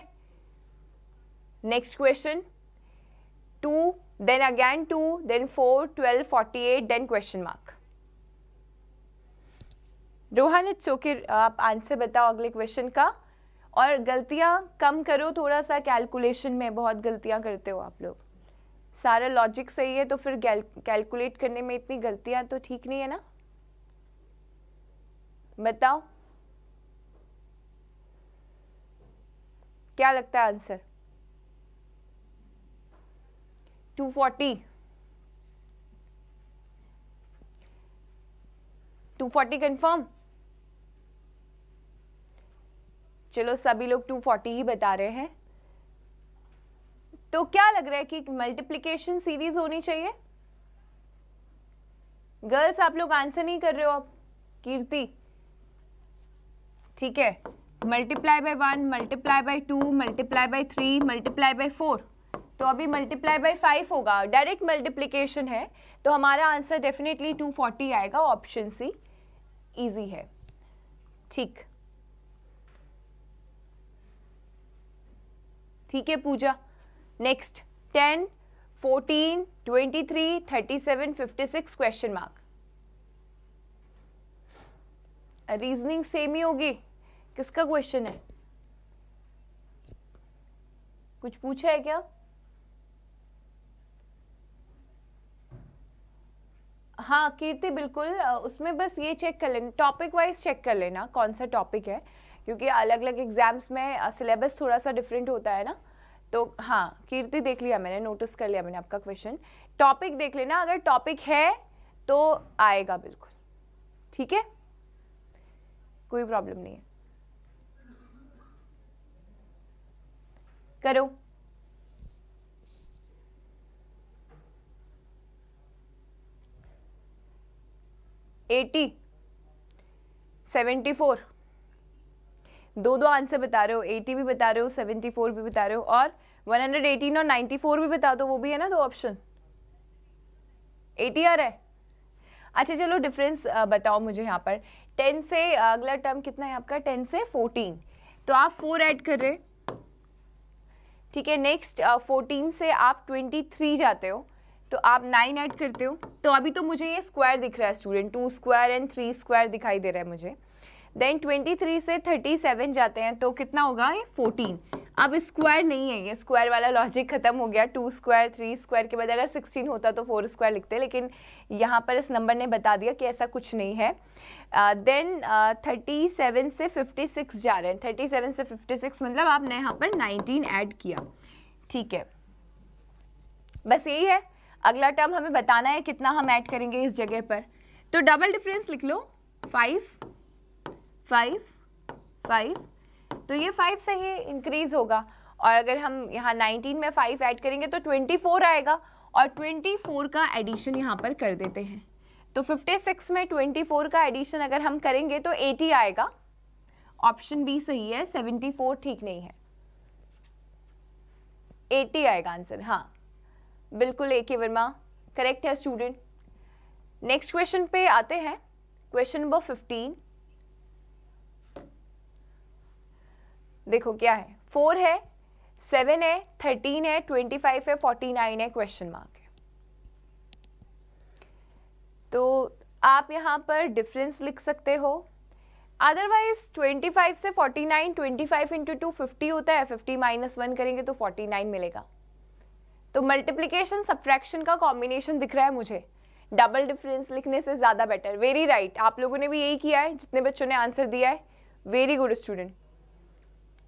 next question two then again two then four twelve forty eight then question mark Rohan it's okay आप आंसर बताओ अगले क्वेश्चन का और गलतियाँ कम करो थोड़ा सा कैलकुलेशन में बहुत गलतियाँ करते हो आप लोग सारा लॉजिक सही है तो फिर कैलकुलेट करने में इतनी गलतियाँ तो ठीक नहीं है ना बताओ क्या लगता है आंसर 240 240 कंफर्म चलो सभी लोग 240 ही बता रहे हैं तो क्या लग रहा है कि मल्टीप्लीकेशन सीरीज होनी चाहिए गर्ल्स आप लोग आंसर नहीं कर रहे हो आप कीर्ति ठीक है multiply by one multiply by two multiply by three multiply by four तो अभी मल्टीप्लाई बाय फाइव होगा डायरेक्ट मल्टीप्लीकेशन है तो हमारा आंसर डेफिनेटली टू फोर्टी आएगा ऑप्शन सी ईजी है ठीक ठीक है Pooja next ten fourteen twenty three thirty seven fifty six question mark reasoning same ही होगी किसका क्वेश्चन है कुछ पूछा है क्या हाँ कीर्ति बिल्कुल उसमें बस ये चेक कर लेना टॉपिक वाइज चेक कर लेना कौन सा टॉपिक है क्योंकि अलग अलग एग्ज़ाम्स में सिलेबस थोड़ा सा डिफरेंट होता है ना तो हाँ कीर्ति देख लिया मैंने नोटिस कर लिया मैंने आपका क्वेश्चन टॉपिक देख लेना अगर टॉपिक है तो आएगा बिल्कुल ठीक है कोई प्रॉब्लम नहीं है करो एटी सेवेंटी फोर दो दो आंसर बता रहे हो एटी भी बता रहे हो सेवेंटी फोर भी बता रहे हो और वन हंड्रेड एटीन और नाइन्टी फोर भी बता दो वो भी है ना दो ऑप्शन एटी आर है अच्छा चलो डिफरेंस बताओ मुझे यहाँ पर टेन से अगला टर्म कितना है आपका टेन से फोर्टीन तो आप फोर ऐड कर रहे ठीक है नेक्स्ट फोर्टीन से आप ट्वेंटी थ्री जाते हो तो आप नाइन ऐड करते हो तो अभी तो मुझे ये स्क्वायर दिख रहा है student two square and three square दिखाई दे रहा है मुझे देन 23 से 37 जाते हैं तो कितना होगा ये 14 अब स्क्वायर नहीं है ये स्क्वायर वाला लॉजिक खत्म हो गया टू स्क्वायर थ्री स्क्वायर के बाद अगर 16 होता तो फोर स्क्वायर लिखते लेकिन यहाँ पर इस नंबर ने बता दिया कि ऐसा कुछ नहीं है देन थर्टी सेवन से फिफ्टी सिक्स जा रहे हैं थर्टी सेवन से फिफ्टी सिक्स मतलब आपने यहाँ पर नाइनटीन ऐड किया ठीक है बस यही है अगला टर्म हमें बताना है कितना हम ऐड करेंगे इस जगह पर तो डबल डिफरेंस लिख लो फाइव फाइव फाइव तो ये फाइव से ही इंक्रीज़ होगा और अगर हम यहाँ नाइनटीन में फाइव ऐड करेंगे तो ट्वेंटी फोर आएगा और ट्वेंटी फोर का एडिशन यहाँ पर कर देते हैं तो फिफ्टी सिक्स में ट्वेंटी फोर का एडिशन अगर हम करेंगे तो एटी आएगा ऑप्शन बी सही है सेवेंटी फोर ठीक नहीं है एटी आएगा आंसर हाँ बिल्कुल ए के वर्मा करेक्ट है स्टूडेंट नेक्स्ट क्वेश्चन पे आते हैं क्वेश्चन नंबर फिफ्टीन देखो क्या है फोर है सेवन है थर्टीन है ट्वेंटी फाइव है फोर्टी नाइन है क्वेश्चन मार्क है तो आप यहाँ पर डिफरेंस लिख सकते हो अदरवाइज ट्वेंटी फाइव से forty nine twenty five into two fifty होता है फिफ्टी माइनस वन करेंगे तो फोर्टी नाइन मिलेगा तो मल्टीप्लीकेशन सब्ट्रैक्शन का कॉम्बिनेशन दिख रहा है मुझे डबल डिफरेंस लिखने से ज़्यादा बेटर वेरी राइट आप लोगों ने भी यही किया है जितने बच्चों ने आंसर दिया है वेरी गुड स्टूडेंट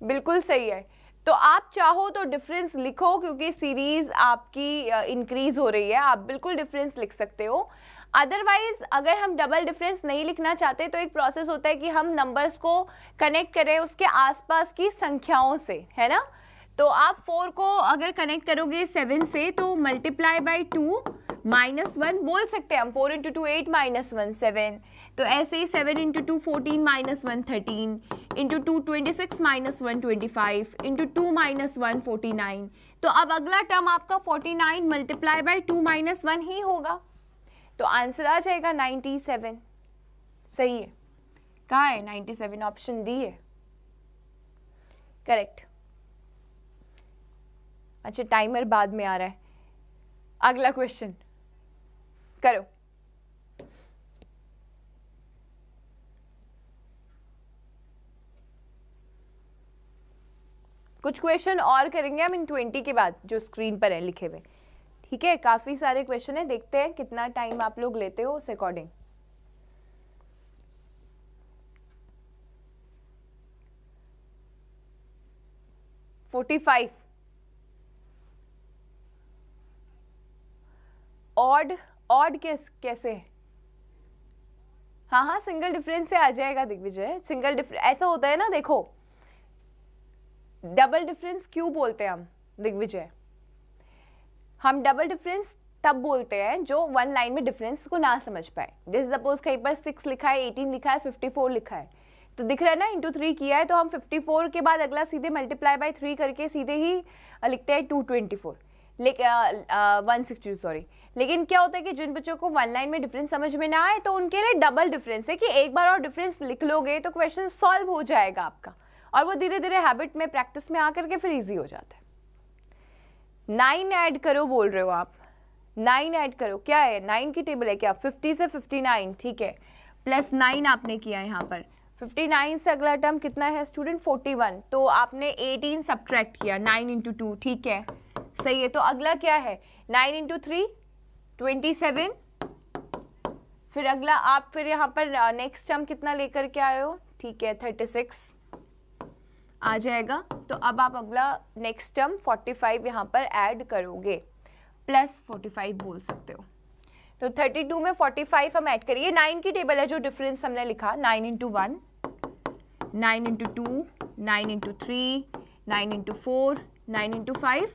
बिल्कुल सही है तो आप चाहो तो डिफरेंस लिखो क्योंकि सीरीज़ आपकी इंक्रीज़ हो रही है आप बिल्कुल डिफरेंस लिख सकते हो अदरवाइज अगर हम डबल डिफरेंस नहीं लिखना चाहते तो एक प्रोसेस होता है कि हम नंबर्स को कनेक्ट करें उसके आसपास की संख्याओं से है ना तो आप फोर को अगर कनेक्ट करोगे सेवन से तो multiply by two minus one बोल सकते हैं हम four into two eight minus one seven तो ऐसे ही seven into two fourteen minus one thirteen into two twenty six minus one twenty five into two minus one forty nine तो अब अगला टर्म आपका forty nine multiply by two minus one ही होगा तो आंसर आ जाएगा नाइन्टी सेवन सही है कहाँ है नाइन्टी सेवन ऑप्शन डी है करेक्ट अच्छा टाइमर बाद में आ रहा है अगला क्वेश्चन करो कुछ क्वेश्चन और करेंगे हम इन ट्वेंटी के बाद जो स्क्रीन पर है लिखे हुए ठीक है काफ़ी सारे क्वेश्चन है देखते हैं कितना टाइम आप लोग लेते हो उस according forty five odd odd कैसे है हाँ हाँ सिंगल डिफरेंस से आ जाएगा दिग्विजय सिंगल डिफरेंस ऐसा होता है ना देखो डबल डिफरेंस क्यों बोलते हैं हम दिग्विजय हम डबल डिफरेंस तब बोलते हैं जो वन लाइन में डिफरेंस को ना समझ पाए जैसे सपोज कहीं पर सिक्स लिखा है एटीन लिखा है फिफ्टी फोर लिखा है तो दिख रहा है ना इंटू थ्री किया है तो हम फिफ्टी फोर के बाद अगला सीधे मल्टीप्लाई बाई थ्री करके सीधे ही लिखते हैं टू ट्वेंटी फोर लेकिन वन सिक्सटी सॉरी लेकिन क्या होता है कि जिन बच्चों को वन लाइन में डिफरेंस समझ में ना आए तो उनके लिए डबल डिफरेंस है कि एक बार और डिफरेंस लिख लोगे तो क्वेश्चन सॉल्व हो जाएगा आपका और वो धीरे धीरे हैबिट में प्रैक्टिस में आकर के फिर ईजी हो जाता है नाइन ऐड करो बोल रहे हो आप नाइन ऐड करो क्या है नाइन की टेबल है क्या फिफ्टी से फिफ्टी नाइन ठीक है प्लस नाइन आपने किया है यहाँ पर फिफ्टी नाइन से अगला टर्म कितना है स्टूडेंट फोर्टी वन तो आपने एटीन सब्ट्रैक्ट किया नाइन इंटू टू ठीक है सही है तो अगला क्या है nine into three twenty seven फिर अगला आप फिर यहाँ पर नेक्स्ट uh, टर्म कितना लेकर के आए हो ठीक है थर्टी सिक्स आ जाएगा तो अब आप अगला नेक्स्ट टर्म 45 फाइव यहाँ पर ऐड करोगे प्लस 45 बोल सकते हो तो 32 में 45 हम ऐड करिए नाइन की टेबल है जो डिफरेंस हमने लिखा nine into one nine into two nine into three nine into four nine into five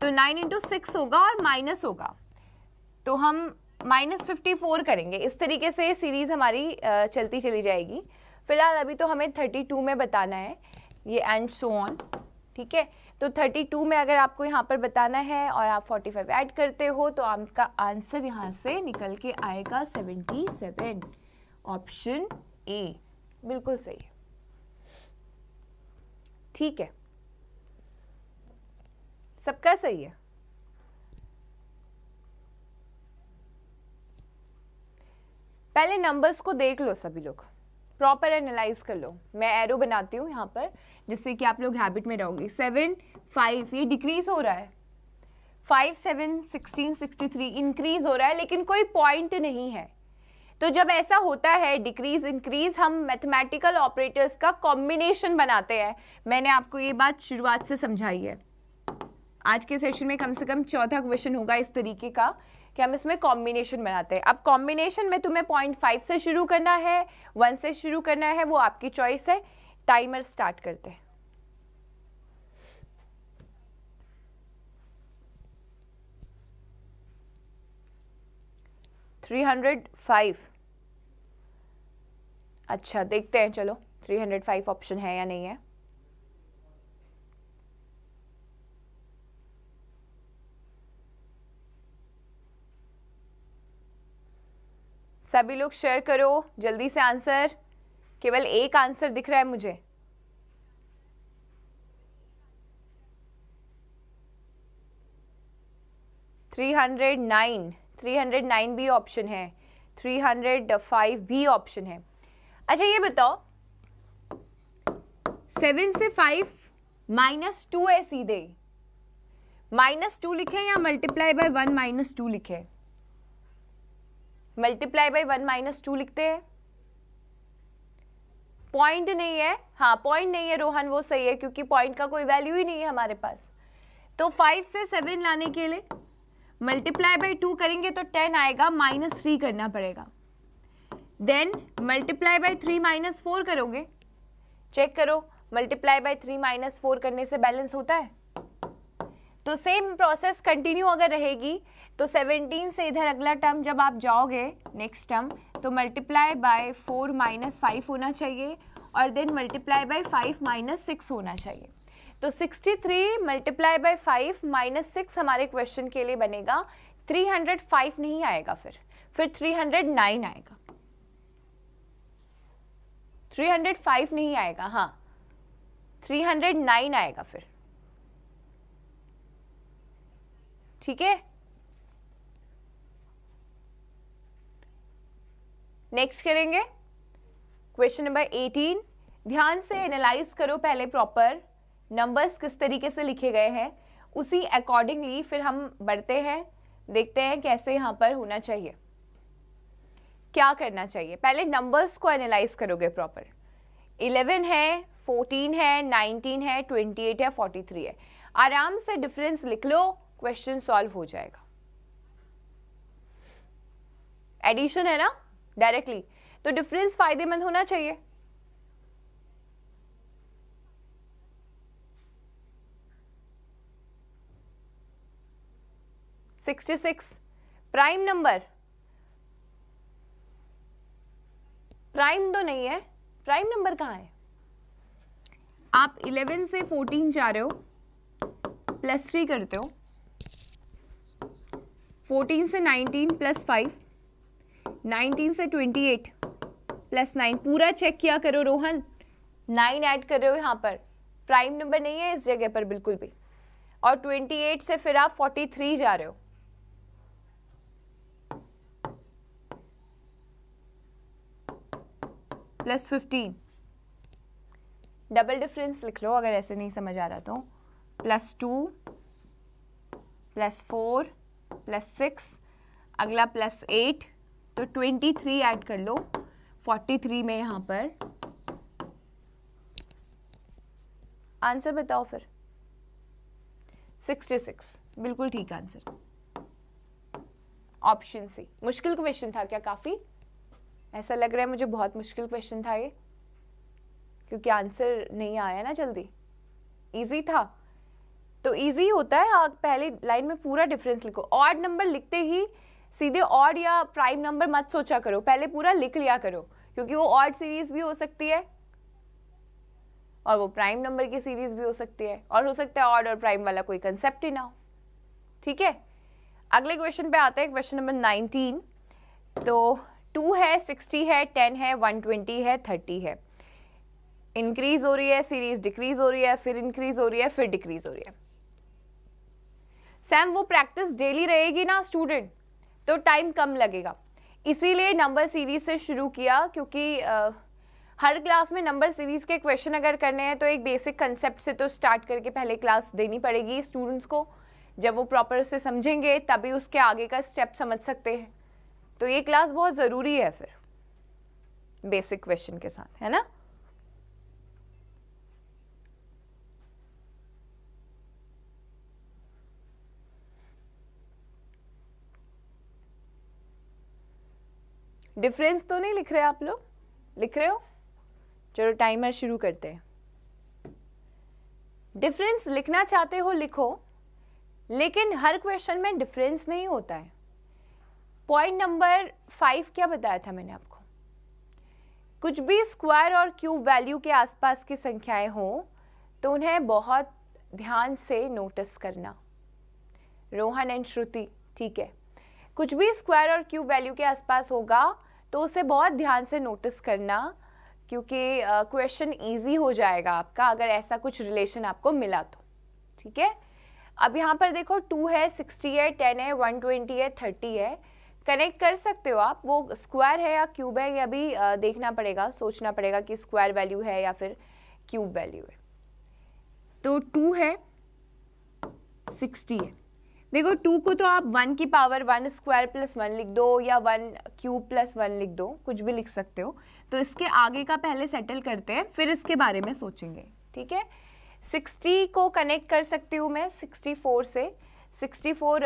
तो नाइन इंटू सिक्स होगा और माइनस होगा तो हम माइनस फिफ्टी फोर करेंगे इस तरीके से सीरीज़ हमारी चलती चली जाएगी फ़िलहाल अभी तो हमें थर्टी टू में बताना है ये एंड सो ऑन ठीक है तो 32 में अगर आपको यहाँ पर बताना है और आप 45 ऐड करते हो तो आपका आंसर यहाँ से निकल के आएगा 77 ऑप्शन ए बिल्कुल सही है ठीक है सबका सही है पहले नंबर्स को देख लो सभी लोग प्रॉपर एनालाइज कर लो मैं एरो बनाती हूँ यहाँ पर जिससे कि आप लोग हैबिट में रहोगे सेवन फाइव ये डिक्रीज़ हो रहा है five seven sixteen sixty three increase हो रहा है लेकिन कोई पॉइंट नहीं है तो जब ऐसा होता है डिक्रीज़ इंक्रीज़ हम मैथमेटिकल ऑपरेटर्स का कॉम्बिनेशन बनाते हैं मैंने आपको ये बात शुरुआत से समझाई है आज के सेशन में कम से कम चौथा क्वेश्चन होगा इस तरीके का कि हम इसमें कॉम्बिनेशन बनाते हैं अब कॉम्बिनेशन में तुम्हें पॉइंट फाइव से शुरू करना है वन से शुरू करना है वो आपकी चॉइस है टाइमर स्टार्ट करते हैं थ्री हंड्रेड फाइव अच्छा देखते हैं चलो थ्री हंड्रेड फाइव ऑप्शन है या नहीं है सभी लोग शेयर करो जल्दी से आंसर केवल एक आंसर दिख रहा है मुझे three hundred nine three hundred nine भी ऑप्शन है थ्री हंड्रेड फाइव भी ऑप्शन है अच्छा ये बताओ सेवन से फाइव माइनस टू है सीधे माइनस टू लिखे या multiply by one minus two लिखे multiply by one minus two लिखते हैं पॉइंट नहीं है हाँ पॉइंट नहीं है रोहन वो सही है क्योंकि पॉइंट का कोई वैल्यू ही नहीं है हमारे पास तो फाइव से सेवन लाने के लिए मल्टीप्लाई बाई टू करेंगे तो टेन आएगा माइनस थ्री करना पड़ेगा then multiply by three minus four करोगे चेक करो multiply by three minus four करने से बैलेंस होता है तो सेम प्रोसेस कंटिन्यू अगर रहेगी तो 17 से इधर अगला टर्म जब आप जाओगे नेक्स्ट टर्म तो multiply by four minus five होना चाहिए और then multiply by five minus six होना चाहिए तो 63 three multiply by five minus six हमारे क्वेश्चन के लिए बनेगा 305 नहीं आएगा फिर फिर 309 आएगा 305 नहीं आएगा हाँ 309 आएगा फिर ठीक है नेक्स्ट करेंगे क्वेश्चन नंबर 18 ध्यान से एनालाइज करो पहले प्रॉपर नंबर्स किस तरीके से लिखे गए हैं उसी अकॉर्डिंगली फिर हम बढ़ते हैं देखते हैं कैसे यहाँ पर होना चाहिए क्या करना चाहिए पहले नंबर्स को एनालाइज करोगे प्रॉपर 11 है 14 है 19 है 28 है 43 है आराम से डिफरेंस लिख लो क्वेश्चन सॉल्व हो जाएगा एडिशन है ना डायरेक्टली तो डिफरेंस फायदेमंद होना चाहिए sixty six prime number prime तो नहीं है प्राइम नंबर कहाँ है आप इलेवन से फोर्टीन जा रहे हो प्लस थ्री करते हो फोर्टीन से नाइनटीन प्लस फाइव 19 से 28 प्लस नाइन पूरा चेक किया करो रोहन नाइन ऐड कर रहे हो यहाँ पर प्राइम नंबर नहीं है इस जगह पर बिल्कुल भी और 28 से फिर आप 43 जा रहे हो प्लस 15 डबल डिफरेंस लिख लो अगर ऐसे नहीं समझ आ रहा तो plus two plus four plus six अगला प्लस एट तो ट्वेंटी थ्री ऐड कर लो फोर्टी थ्री में यहाँ पर आंसर बताओ फिर सिक्सटी सिक्स बिल्कुल ठीक आंसर ऑप्शन सी मुश्किल क्वेश्चन था क्या काफ़ी ऐसा लग रहा है मुझे बहुत मुश्किल क्वेश्चन था ये क्योंकि आंसर नहीं आया ना जल्दी इजी था तो इजी होता है आप पहले लाइन में पूरा डिफरेंस लिखो ऑड नंबर लिखते ही सीधे ऑड या प्राइम नंबर मत सोचा करो पहले पूरा लिख लिया करो क्योंकि वो ऑड सीरीज भी हो सकती है और वो प्राइम नंबर की सीरीज भी हो सकती है और हो सकता है ऑड और प्राइम वाला कोई कंसेप्ट ही ना हो ठीक है अगले क्वेश्चन पे आते हैं क्वेश्चन नंबर नाइनटीन तो टू है सिक्सटी है टेन है वन ट्वेंटी है थर्टी है इंक्रीज हो रही है सीरीज डिक्रीज हो रही है फिर इंक्रीज हो रही है फिर डिक्रीज हो रही है सैम वो प्रैक्टिस डेली रहेगी ना स्टूडेंट तो टाइम कम लगेगा इसीलिए नंबर सीरीज से शुरू किया क्योंकि आ, हर क्लास में नंबर सीरीज़ के क्वेश्चन अगर करने हैं तो एक बेसिक कंसेप्ट से तो स्टार्ट करके पहले क्लास देनी पड़ेगी स्टूडेंट्स को जब वो प्रॉपर से समझेंगे तभी उसके आगे का स्टेप समझ सकते हैं तो ये क्लास बहुत ज़रूरी है फिर बेसिक क्वेश्चन के साथ है ना डिफरेंस तो नहीं लिख रहे आप लोग लिख रहे हो चलो टाइमर शुरू करते हैं डिफरेंस लिखना चाहते हो लिखो लेकिन हर क्वेश्चन में डिफरेंस नहीं होता है पॉइंट नंबर फाइव क्या बताया था मैंने आपको कुछ भी स्क्वायर और क्यूब वैल्यू के आसपास की संख्याएं हो तो उन्हें बहुत ध्यान से नोटिस करना रोहन एंड श्रुति ठीक है कुछ भी स्क्वायर और क्यूब वैल्यू के आसपास होगा तो उसे बहुत ध्यान से नोटिस करना क्योंकि क्वेश्चन ईजी हो जाएगा आपका अगर ऐसा कुछ रिलेशन आपको मिला तो ठीक है अब यहाँ पर देखो टू है सिक्सटी है टेन है वन ट्वेंटी है थर्टी है कनेक्ट कर सकते हो आप वो स्क्वायर है या क्यूब है ये अभी देखना पड़ेगा सोचना पड़ेगा कि स्क्वायर वैल्यू है या फिर क्यूब वैल्यू है तो टू है सिक्सटी है देखो टू को तो आप वन की power one square plus one लिख दो या वन क्यूब प्लस वन लिख दो कुछ भी लिख सकते हो तो इसके आगे का पहले सेटल करते हैं फिर इसके बारे में सोचेंगे ठीक है सिक्सटी को कनेक्ट कर सकती हूँ मैं सिक्सटी फोर से सिक्सटी फोर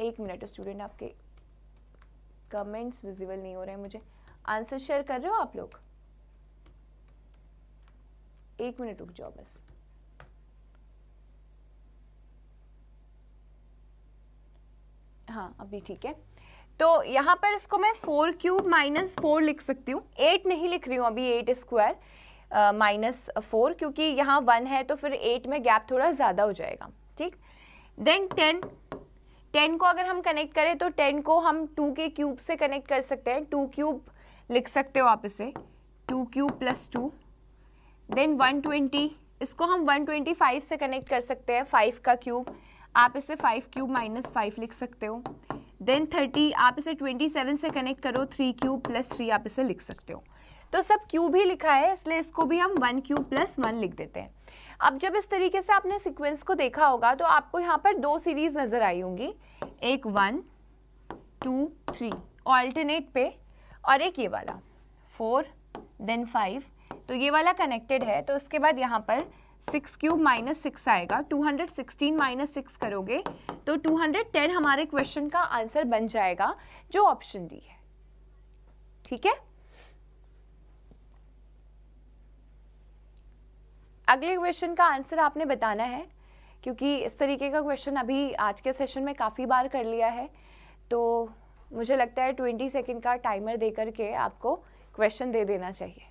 एक मिनट स्टूडेंट आपके कमेंट्स विजिबल नहीं हो रहे हैं मुझे आंसर शेयर कर रहे हो आप लोग एक मिनट रुक जाओ बस हाँ अभी ठीक है तो यहाँ पर इसको मैं फोर क्यूब माइनस फोर लिख सकती हूँ एट नहीं लिख रही हूँ अभी एट स्क्वायर माइनस फोर क्योंकि यहाँ वन है तो फिर एट में गैप थोड़ा ज़्यादा हो जाएगा ठीक देन टेन टेन को अगर हम कनेक्ट करें तो टेन को हम टू के क्यूब से कनेक्ट कर सकते हैं टू क्यूब लिख सकते हो आप इसे two cube plus two then one twenty इसको हम वन ट्वेंटी फाइव से कनेक्ट कर सकते हैं फाइव का क्यूब आप इसे फाइव क्यूब माइनस फाइव लिख सकते हो देन थर्टी आप इसे ट्वेंटी सेवन से कनेक्ट करो थ्री क्यूब प्लस थ्री आप इसे लिख सकते हो तो सब क्यूब ही लिखा है इसलिए इसको भी हम वन क्यूब प्लस वन लिख देते हैं अब जब इस तरीके से आपने सिक्वेंस को देखा होगा तो आपको यहाँ पर दो सीरीज़ नज़र आई होंगी एक वन टू थ्री ऑल्टरनेट पे और एक ये वाला फोर देन फाइव तो ये वाला कनेक्टेड है तो उसके बाद यहाँ पर सिक्स क्यूब माइनस सिक्स आएगा two hundred sixteen minus six करोगे तो टू हंड्रेड टेन हमारे क्वेश्चन का आंसर बन जाएगा जो ऑप्शन डी है ठीक है अगले क्वेश्चन का आंसर आपने बताना है क्योंकि इस तरीके का क्वेश्चन अभी आज के सेशन में काफ़ी बार कर लिया है तो मुझे लगता है ट्वेंटी सेकेंड का टाइमर दे करके आपको क्वेश्चन दे देना चाहिए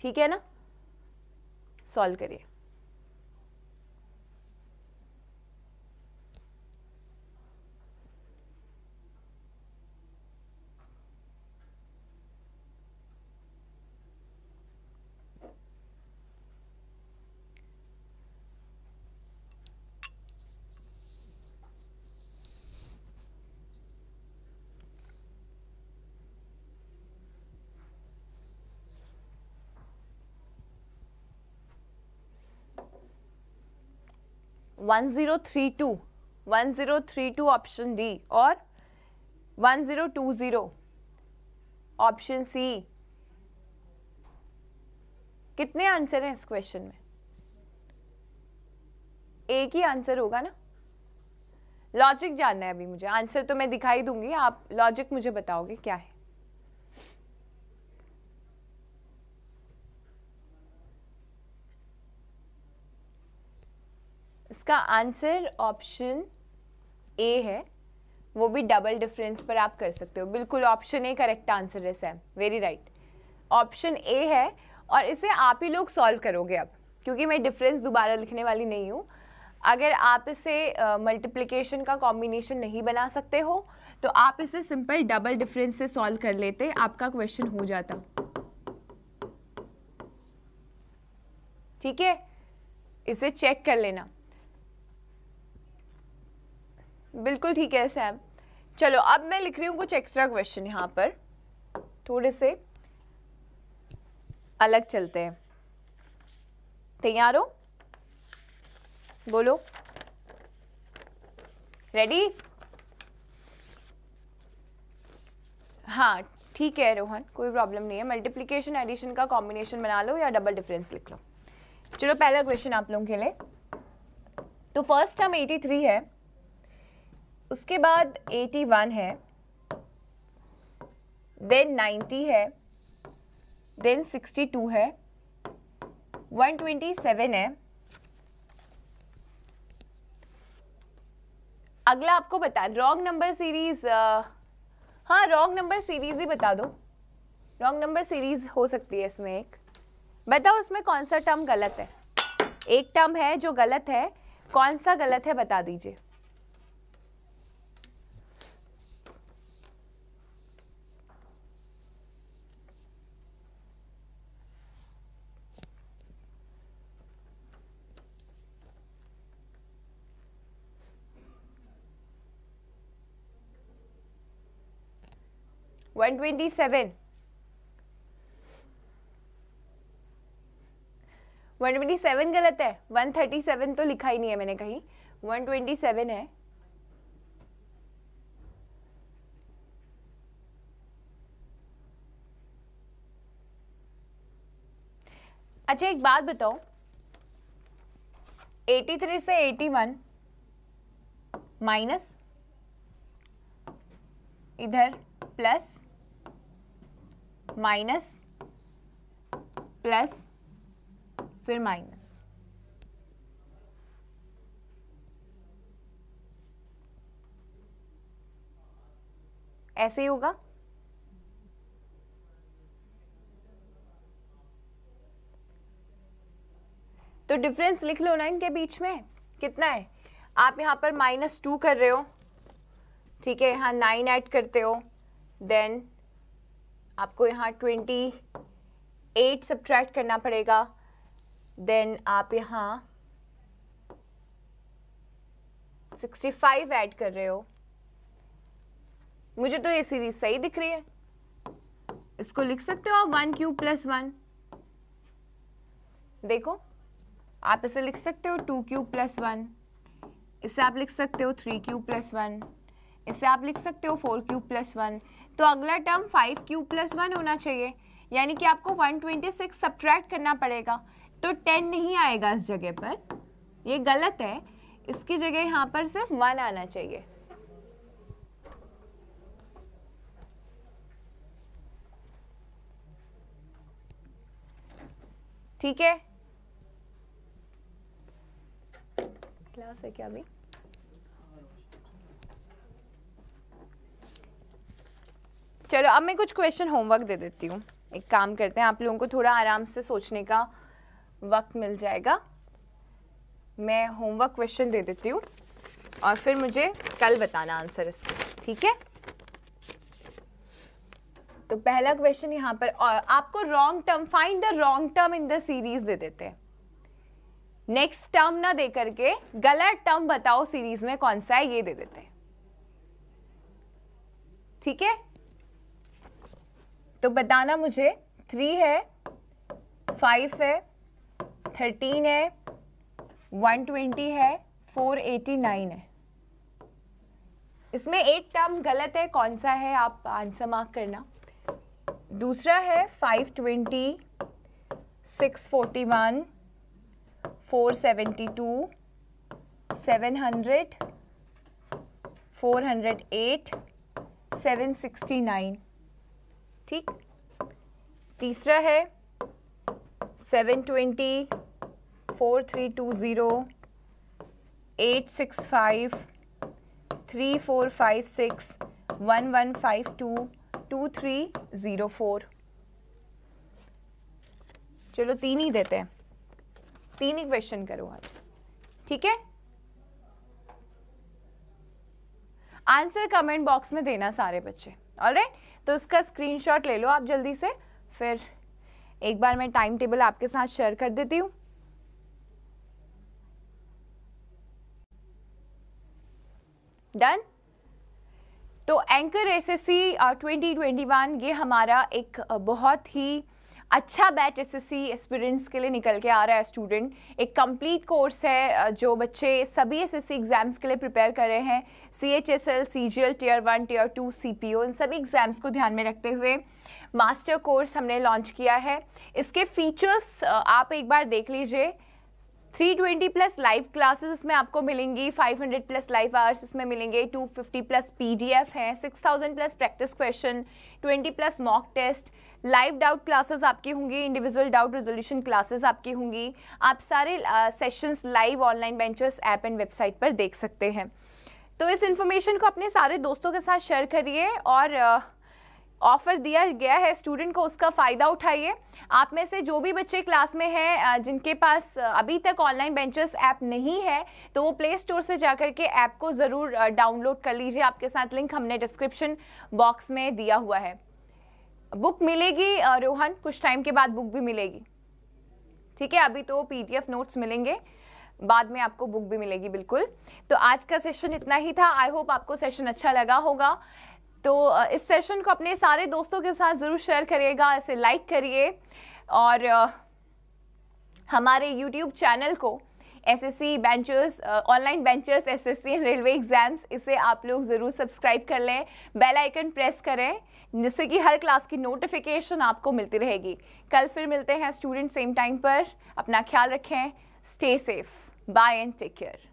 ठीक है ना सॉल्व करिए 1032 टू ऑप्शन डी और 1020 ऑप्शन सी कितने आंसर हैं इस क्वेश्चन में एक ही आंसर होगा ना लॉजिक जानना है अभी मुझे आंसर तो मैं दिखाई दूंगी आप लॉजिक मुझे बताओगे क्या है इसका आंसर ऑप्शन ए है वो भी डबल डिफरेंस पर आप कर सकते हो बिल्कुल ऑप्शन ए करेक्ट आंसर है Sam very right option A है और इसे आप ही लोग सॉल्व करोगे अब क्योंकि मैं डिफरेंस दोबारा लिखने वाली नहीं हूँ अगर आप इसे मल्टीप्लिकेशन uh, का कॉम्बिनेशन नहीं बना सकते हो तो आप इसे सिंपल डबल डिफरेंस से सॉल्व कर लेते आपका क्वेश्चन हो जाता ठीक है इसे चेक कर लेना बिल्कुल ठीक है सैम चलो अब मैं लिख रही हूँ कुछ एक्स्ट्रा क्वेश्चन यहाँ पर थोड़े से अलग चलते हैं तैयार हो बोलो रेडी हाँ ठीक है रोहन कोई प्रॉब्लम नहीं है मल्टीप्लिकेशन एडिशन का कॉम्बिनेशन बना लो या डबल डिफरेंस लिख लो चलो पहला क्वेश्चन आप लोगों के लिए तो फर्स्ट टर्म 83 है उसके बाद 81 है देन 90 है देन 62 है 127 है अगला आपको बता रॉन्ग नंबर सीरीज हाँ रॉन्ग नंबर सीरीज ही बता दो रॉन्ग नंबर सीरीज हो सकती है इसमें एक बताओ उसमें कौन सा टर्म गलत है एक टर्म है जो गलत है कौन सा गलत है बता दीजिए 127 127 गलत है 137 तो लिखा ही नहीं है मैंने कहीं 127 है अच्छा एक बात बताओ 83 से 81 माइनस इधर प्लस माइनस प्लस फिर माइनस ऐसे ही होगा तो डिफरेंस लिख लो ना इनके बीच में कितना है आप यहां पर माइनस टू कर रहे हो ठीक है यहां नाइन ऐड करते हो देन आपको यहाँ ट्वेंटी एट सब्ट्रैक्ट करना पड़ेगा देन आप यहाँ सिक्सटी फाइव ऐड कर रहे हो मुझे तो ये सीरीज सही दिख रही है इसको लिख सकते हो आप वन क्यू प्लस वन देखो आप इसे लिख सकते हो टू क्यू प्लस वन इसे आप लिख सकते हो थ्री क्यू प्लस वन इसे आप लिख सकते हो फोर क्यू प्लस वन तो अगला term five cube plus one होना चाहिए यानी कि आपको वन ट्वेंटी सिक्स सब्ट्रैक्ट करना पड़ेगा तो टेन नहीं आएगा इस जगह पर ये गलत है इसकी जगह यहाँ पर सिर्फ वन आना चाहिए ठीक है क्लास है क्या अभी चलो अब मैं कुछ क्वेश्चन होमवर्क दे देती हूँ एक काम करते हैं आप लोगों को थोड़ा आराम से सोचने का वक्त मिल जाएगा मैं होमवर्क क्वेश्चन दे देती हूँ और फिर मुझे कल बताना आंसर इसका ठीक है तो पहला क्वेश्चन यहाँ पर और आपको wrong term find the wrong term in the series दे देते हैं नेक्स्ट टर्म ना दे करके गलत टर्म बताओ सीरीज में कौन सा है ये दे देते हैं ठीक है तो बताना मुझे थ्री है फाइव है थर्टीन है वन ट्वेंटी है फोर एटी नाइन है इसमें एक टर्म गलत है कौन सा है आप आंसर मार्क करना दूसरा है five twenty six forty one four seventy two seven hundred four hundred eight seven sixty nine ठीक तीसरा है seven twenty four three two zero eight six five three four five six one one five two two three zero four चलो तीन ही देते हैं तीन ही question करो आज ठीक है आंसर कमेंट बॉक्स में देना सारे बच्चे ऑलराइट right? तो इसका स्क्रीनशॉट ले लो आप जल्दी से फिर एक बार मैं टाइम टेबल आपके साथ शेयर कर देती हूँ डन तो anchor S S C twenty ये हमारा एक uh, बहुत ही अच्छा बैच एसएससी एस्पिरेंट्स के लिए निकल के आ रहा है स्टूडेंट एक कंप्लीट कोर्स है जो बच्चे सभी एसएससी एग्ज़ाम्स के लिए प्रिपेयर कर रहे हैं C H S L C G L tier one tier two C P O इन सभी एग्ज़ाम्स को ध्यान में रखते हुए मास्टर कोर्स हमने लॉन्च किया है इसके फीचर्स आप एक बार देख लीजिए 320 प्लस लाइव क्लासेस इसमें आपको मिलेंगी 500 प्लस लाइव आवर्स इसमें मिलेंगे 250 प्लस पीडीएफ हैं six plus practice question 20 plus mock test live doubt classes आपकी होंगी इंडिविजुअल डाउट रेजोल्यूशन क्लासेस आपकी होंगी आप सारे sessions live Online Benchers app and website पर देख सकते हैं तो इस इन्फॉर्मेशन को अपने सारे दोस्तों के साथ शेयर करिए और ऑफ़र दिया गया है स्टूडेंट को उसका फ़ायदा उठाइए आप में से जो भी बच्चे क्लास में हैं जिनके पास अभी तक ऑनलाइन बेंचेस ऐप नहीं है तो वो प्ले स्टोर से जा के ऐप को ज़रूर डाउनलोड कर लीजिए आपके साथ लिंक हमने डिस्क्रिप्शन बॉक्स में दिया हुआ है बुक मिलेगी रोहन कुछ टाइम के बाद बुक भी मिलेगी ठीक है अभी तो पीडीएफ नोट्स मिलेंगे बाद में आपको बुक भी मिलेगी बिल्कुल तो आज का सेशन इतना ही था आई होप आपको सेशन अच्छा लगा होगा तो इस सेशन को अपने सारे दोस्तों के साथ ज़रूर शेयर करिएगा इसे लाइक करिए और हमारे यूट्यूब चैनल को S S C Benchers Online Benchers S S C railway exams इसे आप लोग ज़रूर सब्सक्राइब कर लें बेल आइकन प्रेस करें जिससे कि हर क्लास की नोटिफिकेशन आपको मिलती रहेगी कल फिर मिलते हैं स्टूडेंट सेम टाइम पर अपना ख्याल रखें stay safe bye and take care